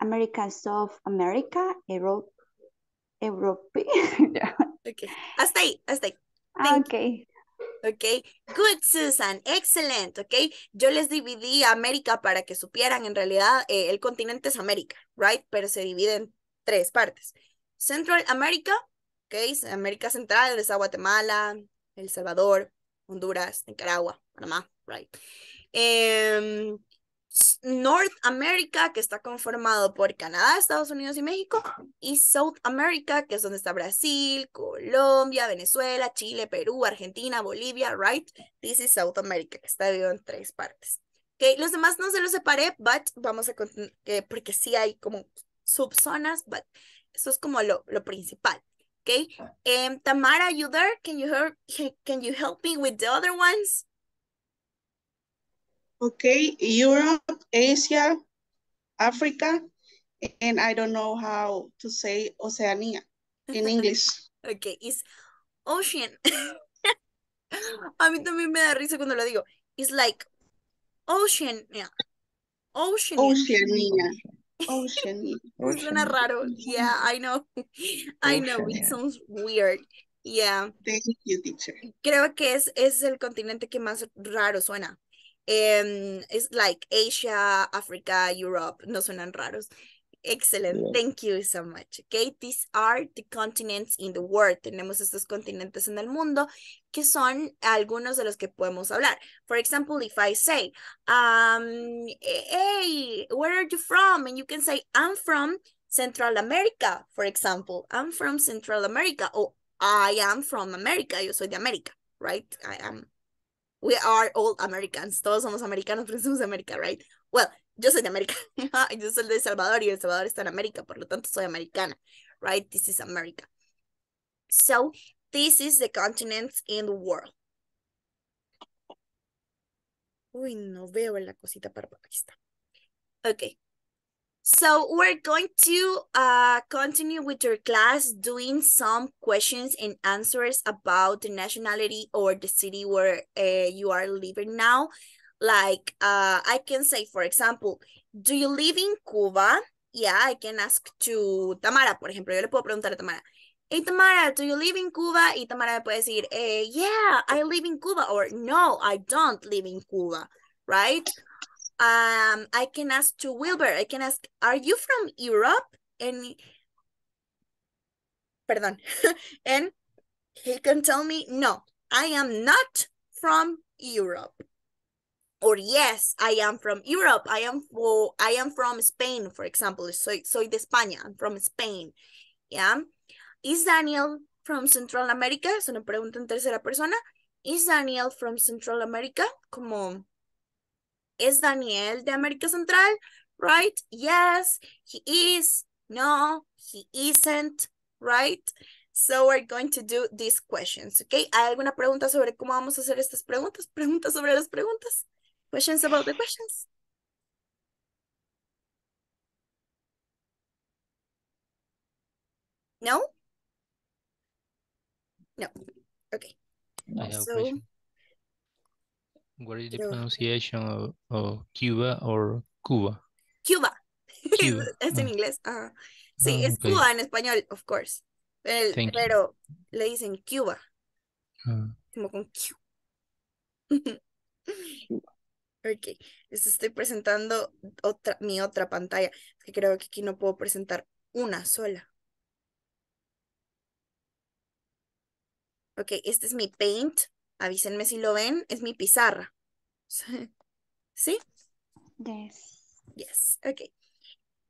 América, South America, Europe, Okay, hasta ahí, hasta ahí. Ok. Ah, okay. Ok, good Susan, excellent, ok. Yo les dividí América para que supieran, en realidad eh, el continente es América, right? Pero se divide en tres partes. Central America, ok, América Central, es Guatemala, El Salvador, Honduras, Nicaragua, Panamá, right. Em, North America, que está conformado por Canadá, Estados Unidos y México, y South America, que es donde está Brasil, Colombia, Venezuela, Chile, Perú, Argentina, Bolivia, right? This is South America, que está dividido en tres partes. Okay, los demás no se los separé, but vamos a que porque sí hay como subzonas, but eso es como lo, lo principal. Okay, ah. em, Tamara, you there? Can you, can you help me with the other ones? Okay, Europe, Asia, Africa, and I don't know how to say Oceania in English. okay, it's ocean. A mí también me da risa cuando lo digo. It's like ocean. Ocean. Oceania. Oceania. Suena raro. Yeah, I know. I know. It sounds weird. Yeah. Thank you, teacher. Creo que es, es el continente que más raro suena. Um, it's like Asia, Africa, Europe. No suenan raros. Excellent. Yeah. Thank you so much. Okay, these are the continents in the world. Tenemos estos continentes en el mundo que son algunos de los que podemos hablar. For example, if I say, um, hey, where are you from? And you can say, I'm from Central America, for example. I'm from Central America. Or I am from America. Yo soy de América, right? I am we are all Americans, todos somos americanos, pero somos de América, right? Well, yo soy de América, yo soy de El Salvador y El Salvador está en América, por lo tanto soy americana, right? This is America. So, this is the continents in the world. Uy, no veo la cosita para aquí está. Ok, So we're going to uh, continue with your class doing some questions and answers about the nationality or the city where uh, you are living now. Like uh, I can say, for example, do you live in Cuba? Yeah, I can ask to Tamara, por ejemplo. Yo le puedo preguntar a Tamara, hey Tamara, do you live in Cuba? Y Tamara me puede decir, eh, yeah, I live in Cuba, or no, I don't live in Cuba, right? um, I can ask to Wilbur, I can ask, are you from Europe? And, perdón, and he can tell me, no, I am not from Europe. Or yes, I am from Europe. I am well, I am from Spain, for example. Soy, soy de España. I'm from Spain. Yeah. Is Daniel from Central America? Es una pregunta en tercera persona. Is Daniel from Central America? Como ¿Es Daniel de América Central? Right? Yes, he is. No, he isn't. Right? So we're going to do these questions, okay? ¿Hay alguna pregunta sobre cómo vamos a hacer estas preguntas? Preguntas sobre las preguntas. Questions about the questions. No? No. Okay. ¿Cuál es la pronunciation de Cuba o Cuba? Cuba. es en ah. inglés. Sí, ah, es Cuba en español, of course. pero le dicen Cuba. Ah. Como con Q. ok, les estoy presentando otra, mi otra pantalla. Que creo que aquí no puedo presentar una sola. Ok, este es mi Paint. Avísenme si lo ven, es mi pizarra. ¿Sí? Yes. Yes, ok.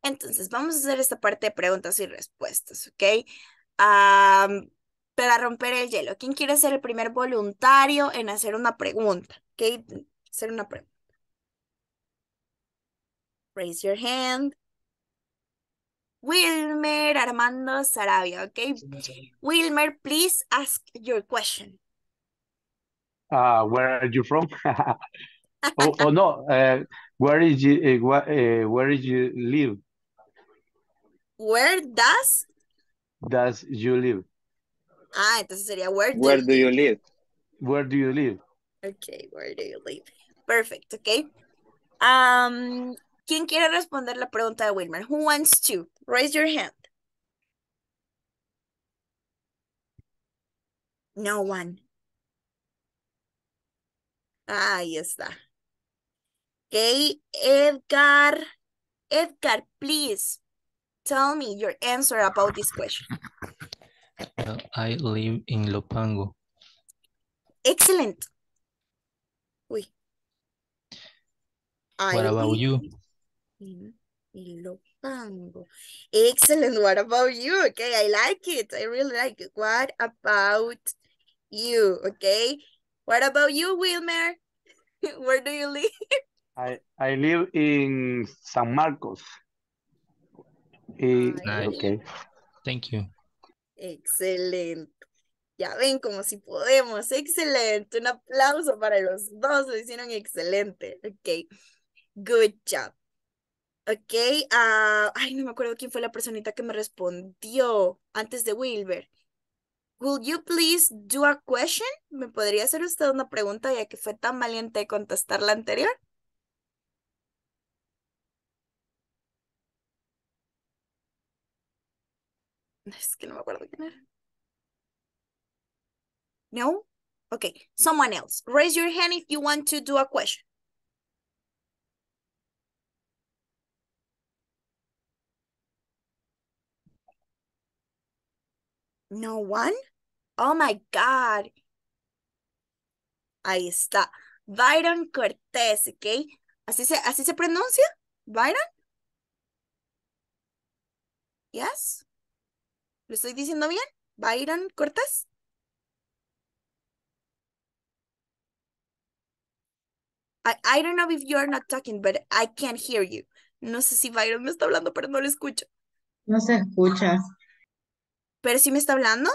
Entonces, vamos a hacer esta parte de preguntas y respuestas, ¿ok? para romper el hielo, ¿quién quiere ser el primer voluntario en hacer una pregunta? ¿Ok? Hacer una pregunta. Raise your hand. Wilmer Armando Sarabia, ¿ok? Wilmer, please ask your question. uh, where are you from? oh, oh, no, uh, where is you, uh, where is you live? Where does? Does you live? Ah, entonces sería where do, where you, do you live? Where do you live? Okay, where do you live? Perfect, okay. Um, ¿Quién quiere responder la pregunta de Wilmer? Who wants to? Raise your hand. No one. Ahí está. Okay, Edgar. Edgar, please tell me your answer about this question. Well, I live in Lopango. Excellent. Uy. What I about you? In Lopango. Excellent. What about you? Okay, I like it. I really like it. What about you? Okay. What about you, Wilmer? Where do you live? I, live in San Marcos. Y, Thank you. Excelente. Ya ven como si podemos. Excelente. Un aplauso para los dos. Lo hicieron excelente. Ok. Good job. Ok. Ah, ay, no me acuerdo quién fue la personita que me respondió antes de Wilber. Will you please do a question? ¿Me podría hacer usted una pregunta ya que fue tan valiente contestar la anterior? Es que no me acuerdo quién era. No? Okay, someone else. Raise your hand if you want to do a question. No one? Oh my God. Ahí está. Byron Cortés, ¿ok? ¿Así se, así se pronuncia? ¿Byron? ¿Yes? ¿Lo estoy diciendo bien? ¿Byron Cortés? I, don't know if you're not talking, but I can't hear you. No sé si Byron me está hablando, pero no lo escucho. No se escucha. ¿Pero sí me está hablando?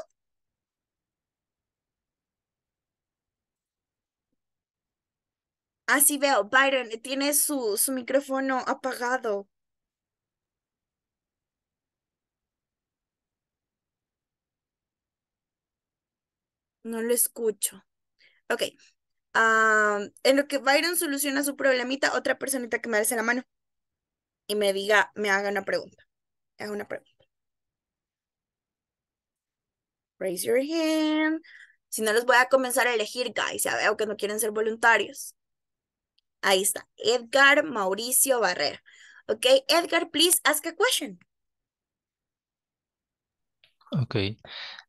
Así veo, Byron tiene su, micrófono apagado. No lo escucho. Ok. Ah, en lo que Byron soluciona su problemita, otra personita que me alce la mano y me diga, me haga una pregunta. Haga una pregunta. Raise your hand. Si no, los voy a comenzar a elegir, guys. Ya veo que no quieren ser voluntarios. Ahí está. Edgar Mauricio Barrera. Okay, Edgar, please ask a question. Okay.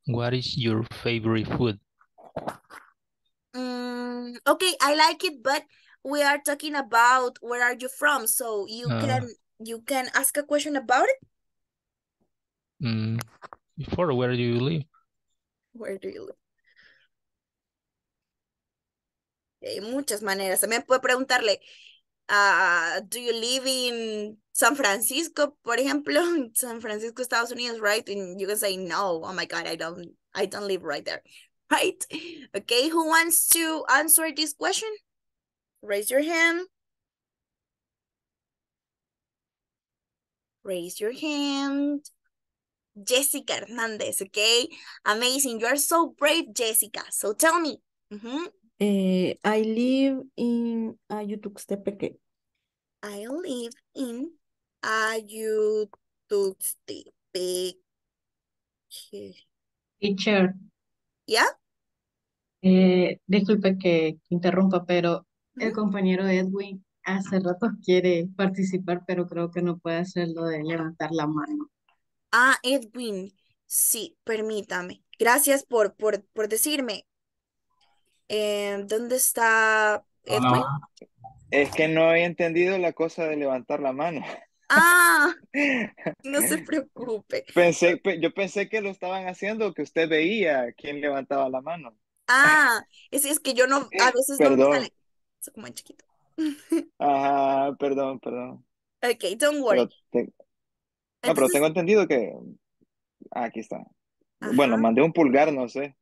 What is your favorite food? Mm, okay, I like it, but we are talking about where are you from, so you uh, can you can ask a question about it. Mm, before, where do you live? Where do you live? muchas maneras. También puede preguntarle, ah, ¿do you live in San Francisco, por ejemplo? San Francisco, Estados Unidos, right? And you can say, no, oh my God, I don't, I don't live right there, right? Okay, who wants to answer this question? Raise your hand. Raise your hand. Jessica Hernandez, okay? Amazing. You are so brave, Jessica. So tell me, mm-hmm, eh, I live in Ayutuxtepeque. I live in Ayutuxtepeque. Teacher. ¿Ya? Eh, disculpe que interrumpa, pero el compañero Edwin hace rato quiere participar, pero creo que no puede hacerlo de levantar la mano. Ah, Edwin, sí, permítame. Gracias por, por, por decirme. Em, ¿Dónde está ah. es que no he entendido la cosa de levantar la mano. Ah, no se preocupe. Pensé, yo pensé que lo estaban haciendo, que usted veía quién levantaba la mano. Ah, es, que yo no, a veces perdón. no sale. como en chiquito. Ajá, perdón, perdón. Ok, don't worry. Pero No, pero tengo entendido que. Ah, aquí está. Bueno, mandé un pulgar, no sé.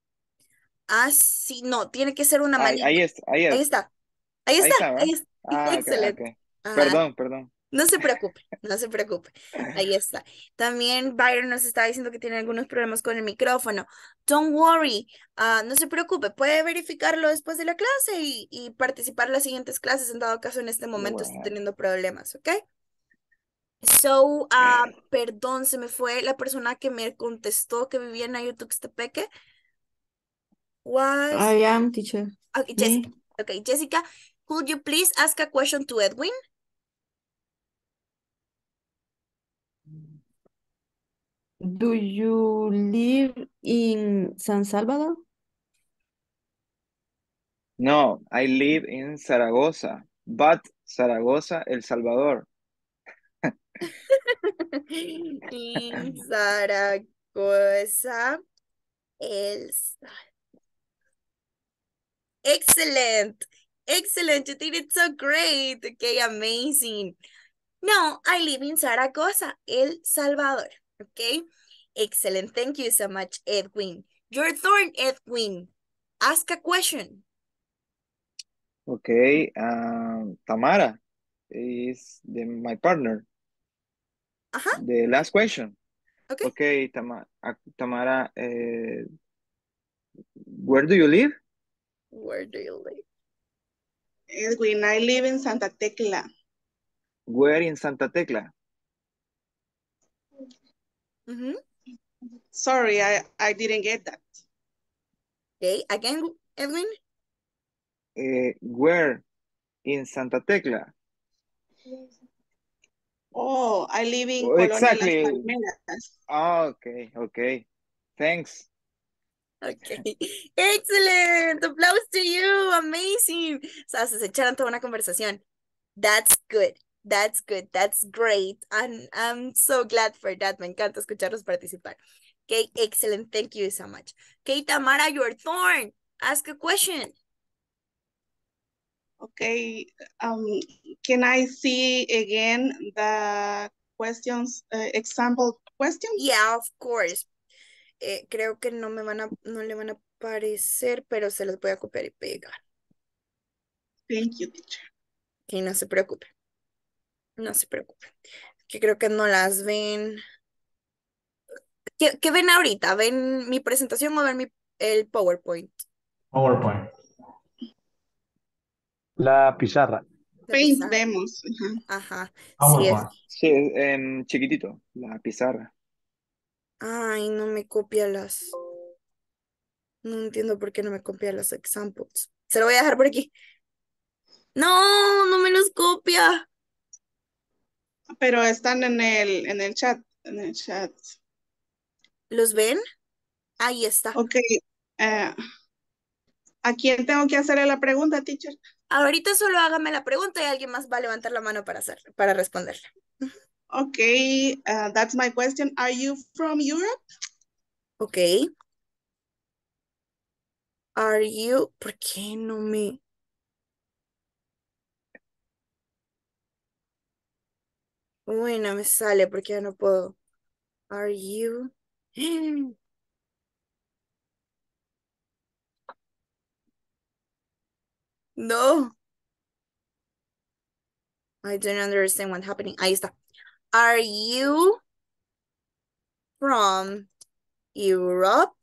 Ah, sí, no, tiene que ser una manita. Ahí, está, ahí, está. Ahí está, ahí está. Excelente. Perdón, perdón. No se preocupe, no se preocupe. Ahí está. También Byron nos está diciendo que tiene algunos problemas con el micrófono. Don't worry, ah, no se preocupe, puede verificarlo después de la clase y, participar en las siguientes clases. En dado caso, en este momento está teniendo problemas, ¿ok? So, uh, perdón, se me fue la persona que me contestó que vivía en Ayutthaya, I am teacher. Okay, Jessica. could you please ask a question to Edwin? Do you live in San Salvador? No, I live in Zaragoza, but Zaragoza, El Salvador. Zaragoza, El Salvador. Excellent. Excellent. You did it so great. Okay, amazing. Now, I live in Zaragoza, El Salvador. Okay, excellent. Thank you so much, Edwin. Your turn, Edwin. Ask a question. Okay, um, Tamara is the, my partner. Uh -huh. The last question. Okay. Okay, uh, Tamara, uh, where do you live? Where do you live? Edwin, I live in Santa Tecla. Where in Santa Tecla? Mm -hmm. Sorry, I, I didn't get that. Okay, again, Edwin? Uh, where in Santa Tecla? Oh, I live in oh, Colonia exactly. Las Palmeras. Oh, okay, okay. Thanks. Okay. Excellent. Applause to you. Amazing. So, se echaron toda una conversación. That's good. That's good. That's great. And I'm, so glad for that. Me encanta escucharlos participar. Okay, excellent. Thank you so much. Okay, Tamara, your turn. Ask a question. Okay, um, can I see again the questions, uh, example questions? Yeah, of course. Eh, creo que no me van a, no le van a aparecer, pero se los voy a copiar y pegar. Thank you, teacher. Y no se preocupe. No se preocupe. Que creo que no las ven. ¿Qué, ven ahorita? ¿Ven mi presentación o ven mi, el PowerPoint? PowerPoint. La pizarra. Paint vemos. Ajá. Sí, sí en chiquitito, la pizarra. Ay, no me copia las. No entiendo por qué no me copia las examples. Se lo voy a dejar por aquí. No, no me los copia. Pero están en el, en el chat, en el chat. ¿Los ven? Ahí está. Ok. Eh, ¿A quién tengo que hacerle la pregunta, teacher? Ahorita solo hágame la pregunta y alguien más va a levantar la mano para, para responderla. Okay, uh, that's my question. Are you from Europe? Okay. Are you... ¿Por qué no me...? no? me sale porque ya no puedo. Are you... No. I don't understand what's happening. Ahí está. Are you from Europe?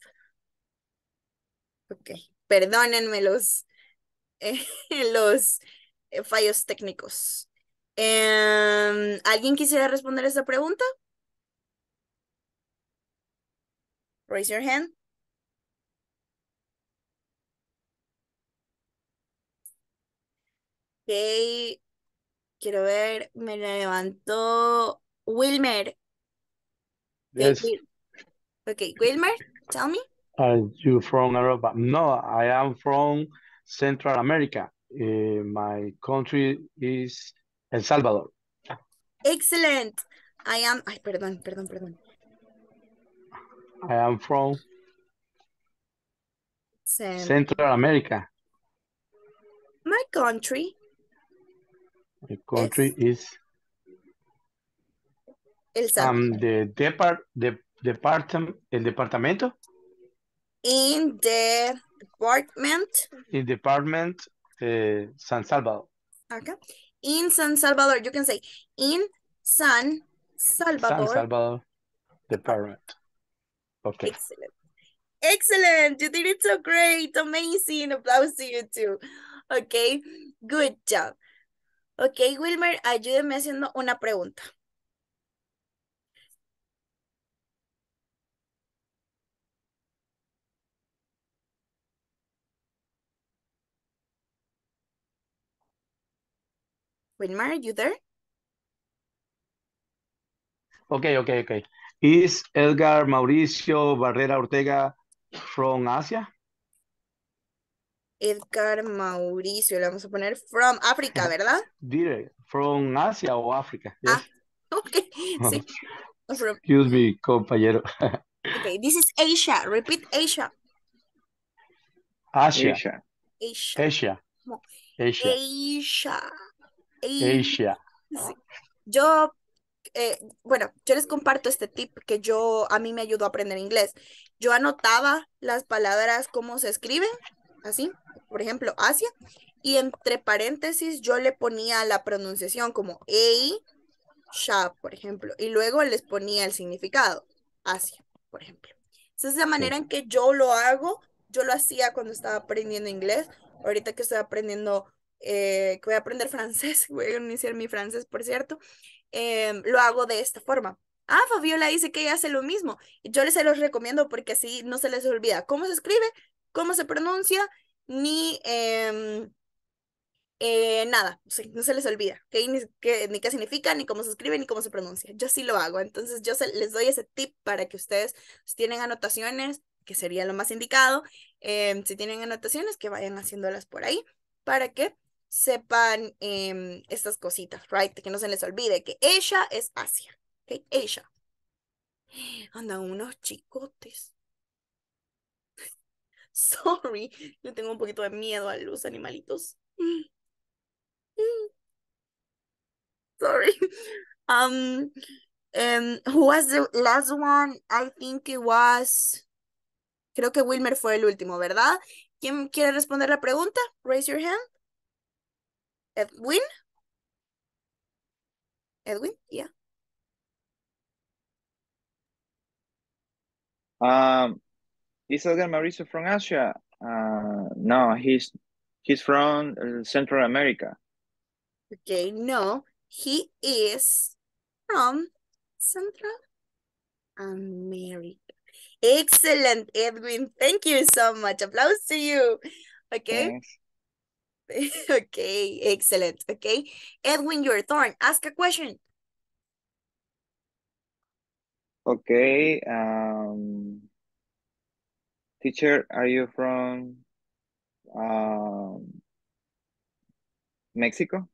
Ok, perdónenme los, eh, los eh, fallos técnicos. Em, ¿Alguien quisiera responder esta pregunta? Raise your hand. Okay, quiero ver, me levantó Wilmer. Yes. Okay, Wilmer, tell me. Are you from Europa? No, I am from Central America. Uh, my country is El Salvador. Excellent. I am, ay, perdón, perdón, perdón. I am from Central America. My country The country is El Salvador. um, the depart the department el departamento. In the department. In department uh, San Salvador. Okay. In San Salvador, you can say in San Salvador. San Salvador department. Okay. Excellent. Excellent. You did it so great. Amazing. Applause to you too. Okay. Good job. Ok, Wilmer, ayúdeme haciendo una pregunta. Wilmer, you there? Okay, okay, okay. Is Edgar Mauricio Barrera Ortega from Asia? Edgar Mauricio, le vamos a poner from África, ¿verdad? Direct, from Asia o África. Ah, ok, sí. Excuse me, compañero. ok, this is Asia, repeat Asia. Asia. Asia. Asia. Asia. Asia. Yo, eh, bueno, yo les comparto este tip que yo, a mí me ayudó a aprender inglés. Yo anotaba las palabras, cómo se escriben, así, por ejemplo, Asia, y entre paréntesis yo le ponía la pronunciación como EI, Sha, por ejemplo, y luego les ponía el significado, Asia, por ejemplo. Esa es la manera en que yo lo hago, yo lo hacía cuando estaba aprendiendo inglés, ahorita que estoy aprendiendo, eh, que voy a aprender francés, voy a iniciar mi francés, por cierto, em, lo hago de esta forma. Ah, Fabiola dice que ella hace lo mismo. Yo les se los recomiendo porque así no se les olvida cómo se escribe, cómo se pronuncia, ni em, eh, nada, no se les olvida, ni, qué significa, ni cómo se escribe, ni cómo se pronuncia. Yo sí lo hago, entonces yo les doy ese tip para que ustedes si tienen anotaciones, que sería lo más indicado, em, si tienen anotaciones, que vayan haciéndolas por ahí para que sepan em, estas cositas, right? Que no se les olvide que ella es Asia, ¿ok? Ella. anda unos chicotes. Sorry, yo tengo un poquito de miedo a los animalitos. Mm. Mm. Sorry. Um, em, who was the last one? I think it was. Creo que Wilmer fue el último, ¿verdad? ¿Quién quiere responder la pregunta? Raise your hand. Edwin. Edwin, yeah. Um, Is Edgar Mauricio from Asia? Uh, no, he's he's from uh, Central America. Okay, no, he is from Central America. Excellent, Edwin. Thank you so much. Applause to you. Okay. Thanks. okay, excellent. Okay. Edwin, your turn. Ask a question. Okay. Um, Teacher, are you from um, Mexico?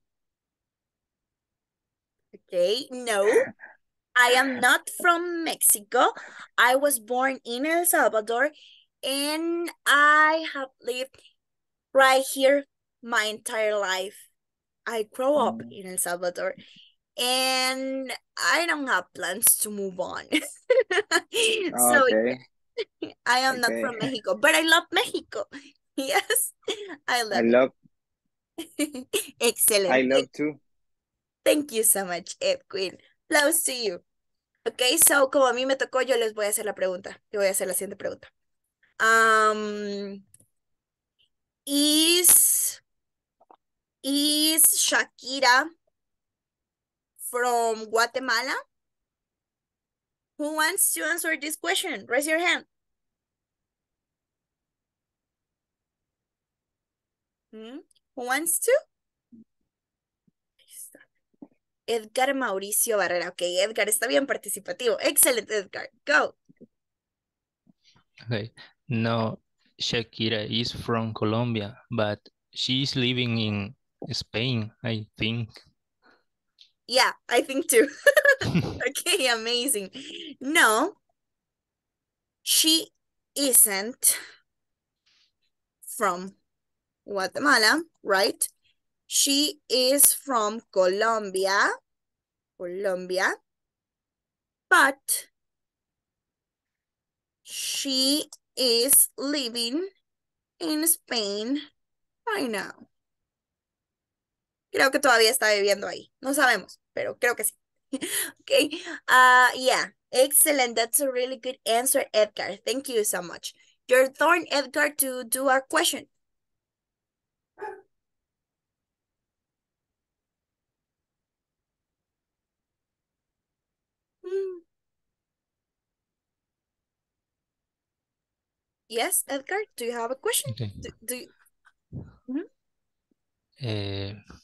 Okay, no. I am not from Mexico. I was born in El Salvador and I have lived right here my entire life. I grow up mm. in El Salvador and I don't have plans to move on. so okay. I am not from Mexico, but I love Mexico. Yes, I love. I love. Excellent. I love too. Thank you so much, Ed Queen. Love to you. Okay, so como a mí me tocó, yo les voy a hacer la pregunta. Yo voy a hacer la siguiente pregunta. Um, is, is Shakira from Guatemala? Who wants to answer this question? Raise your hand. Hmm? Who wants to? Edgar Mauricio Barrera. Ok, Edgar está bien participativo. Excellent, Edgar. Go. Okay. No, Shakira is from Colombia, but she is living in Spain, I think. Yeah, I think too. okay, amazing. No, she isn't from Guatemala, right? She is from Colombia, Colombia, but she is living in Spain right now. Creo que todavía está viviendo ahí. No sabemos, pero creo que sí. okay. Uh, yeah. Excellent. That's a really good answer, Edgar. Thank you so much. Your turn, Edgar, to do our question. Hmm. Yes, Edgar, do you have a question? Okay. Do, do you... Mm -hmm. uh,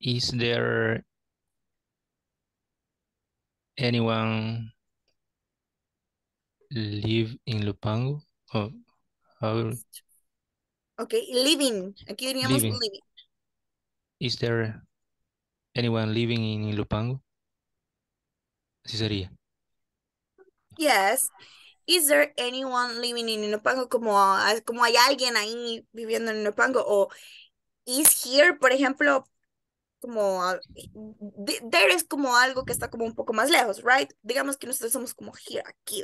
is there anyone live in Lupango? Oh, how... Ok, living. Aquí diríamos living. Is there anyone living in Lupango? Así sería. Yes. Is there anyone living in Lupango Como, ah, como hay alguien ahí viviendo en Lupango O is here, por ejemplo, como, there es como algo que está como un poco más lejos, right? Digamos que nosotros somos como here, aquí,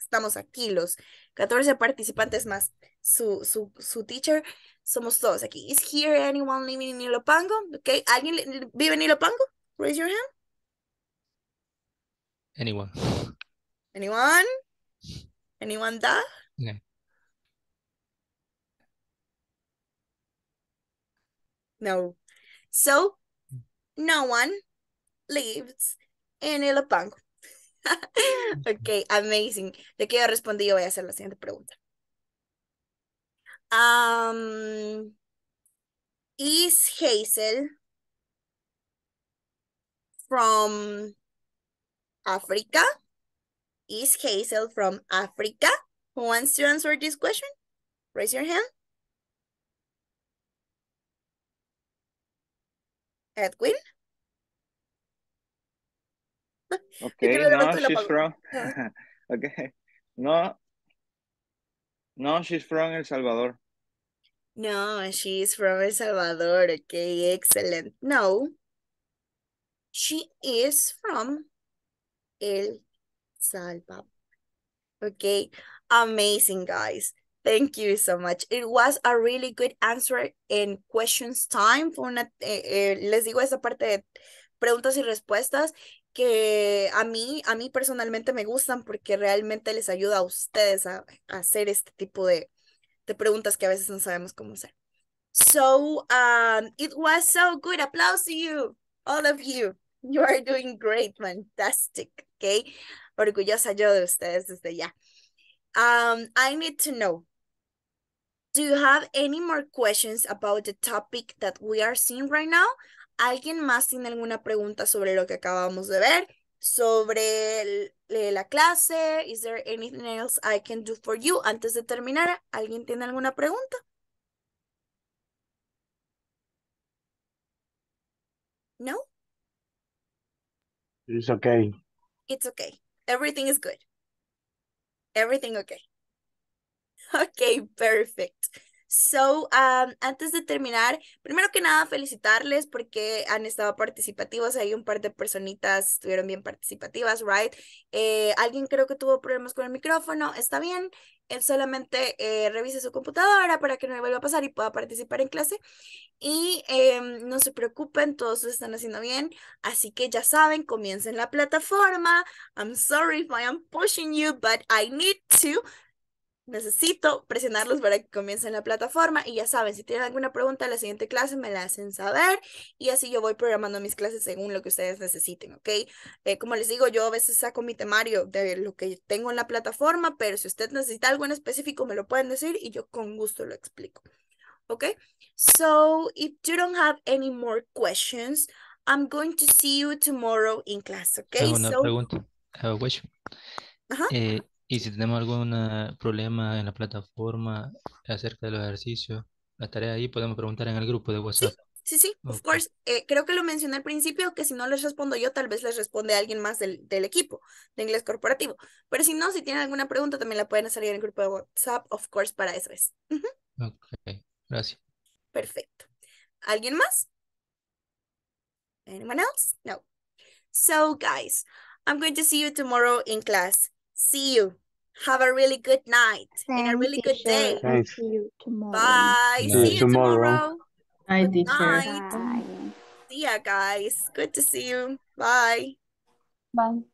Estamos aquí, los 14 participantes más su, su, su teacher, somos todos aquí. ¿Is here anyone living in Ilopango? Okay. ¿Alguien vive en Ilopango? Raise your hand. Anyone. Anyone? Anyone No. no. So, no one lives in el ok, amazing. De que yo respondí, voy a hacer la siguiente pregunta. Um, is Hazel from Africa? Is Hazel from Africa? Who wants to answer this question? Raise your hand. Edwin. Okay, no, she's from, okay, no, no, she's from El Salvador. No, she's from El Salvador, okay, excellent. No, she is from El Salvador. Okay, amazing, guys. Thank you so much. It was a really good answer in questions time. for eh, eh, les digo esa parte de preguntas y respuestas que a mí, a mí personalmente me gustan porque realmente les ayuda a ustedes a, hacer este tipo de, de preguntas que a veces no sabemos cómo hacer. So, um, it was so good. Applause to you, all of you. You are doing great, fantastic, okay? Orgullosa yo de ustedes desde ya. Um, I need to know, Do you have any more questions about the topic that we are seeing right now? ¿Alguien más tiene alguna pregunta sobre lo que acabamos de ver? ¿Sobre eh, la clase? Is there anything else I can do for you? Antes de terminar, ¿alguien tiene alguna pregunta? No? It's okay. It's okay. Everything is good. Everything okay. Ok, perfect. So, um, antes de terminar, primero que nada, felicitarles porque han estado participativos. Hay un par de personitas estuvieron bien participativas, right? Eh, alguien creo que tuvo problemas con el micrófono, está bien. Él solamente eh, revise su computadora para que no le vuelva a pasar y pueda participar en clase. Y em, no se preocupen, todos lo están haciendo bien. Así que ya saben, comiencen la plataforma. I'm sorry if I am pushing you, but I need to necesito presionarlos para que comiencen la plataforma y ya saben, si tienen alguna pregunta la siguiente clase me la hacen saber y así yo voy programando mis clases según lo que ustedes necesiten, ¿ok? Eh, como les digo, yo a veces saco mi temario de lo que tengo en la plataforma, pero si usted necesita algo en específico me lo pueden decir y yo con gusto lo explico, ¿ok? So, if you don't have any more questions, I'm going to see you tomorrow in class, ¿ok? so... pregunta, y si tenemos algún ah, problema en la plataforma acerca del ejercicio, la tarea ahí podemos preguntar en el grupo de WhatsApp. Sí, sí, of course. Eh, creo que lo mencioné al principio, que si no les respondo yo, tal vez les responde alguien más del, equipo de inglés corporativo. Pero si no, si tienen alguna pregunta, también la pueden hacer en el grupo de WhatsApp, of course, para eso es. Ok, gracias. Perfecto. ¿Alguien más? Anyone else? No. So, guys, I'm going to see you tomorrow in class. See you. Have a really good night Thank and a really teacher. good day. Thanks. See you tomorrow. Bye. See, See you tomorrow. Bye, teacher. Night. Bye. See ya, guys. Good to see you. Bye. Bye.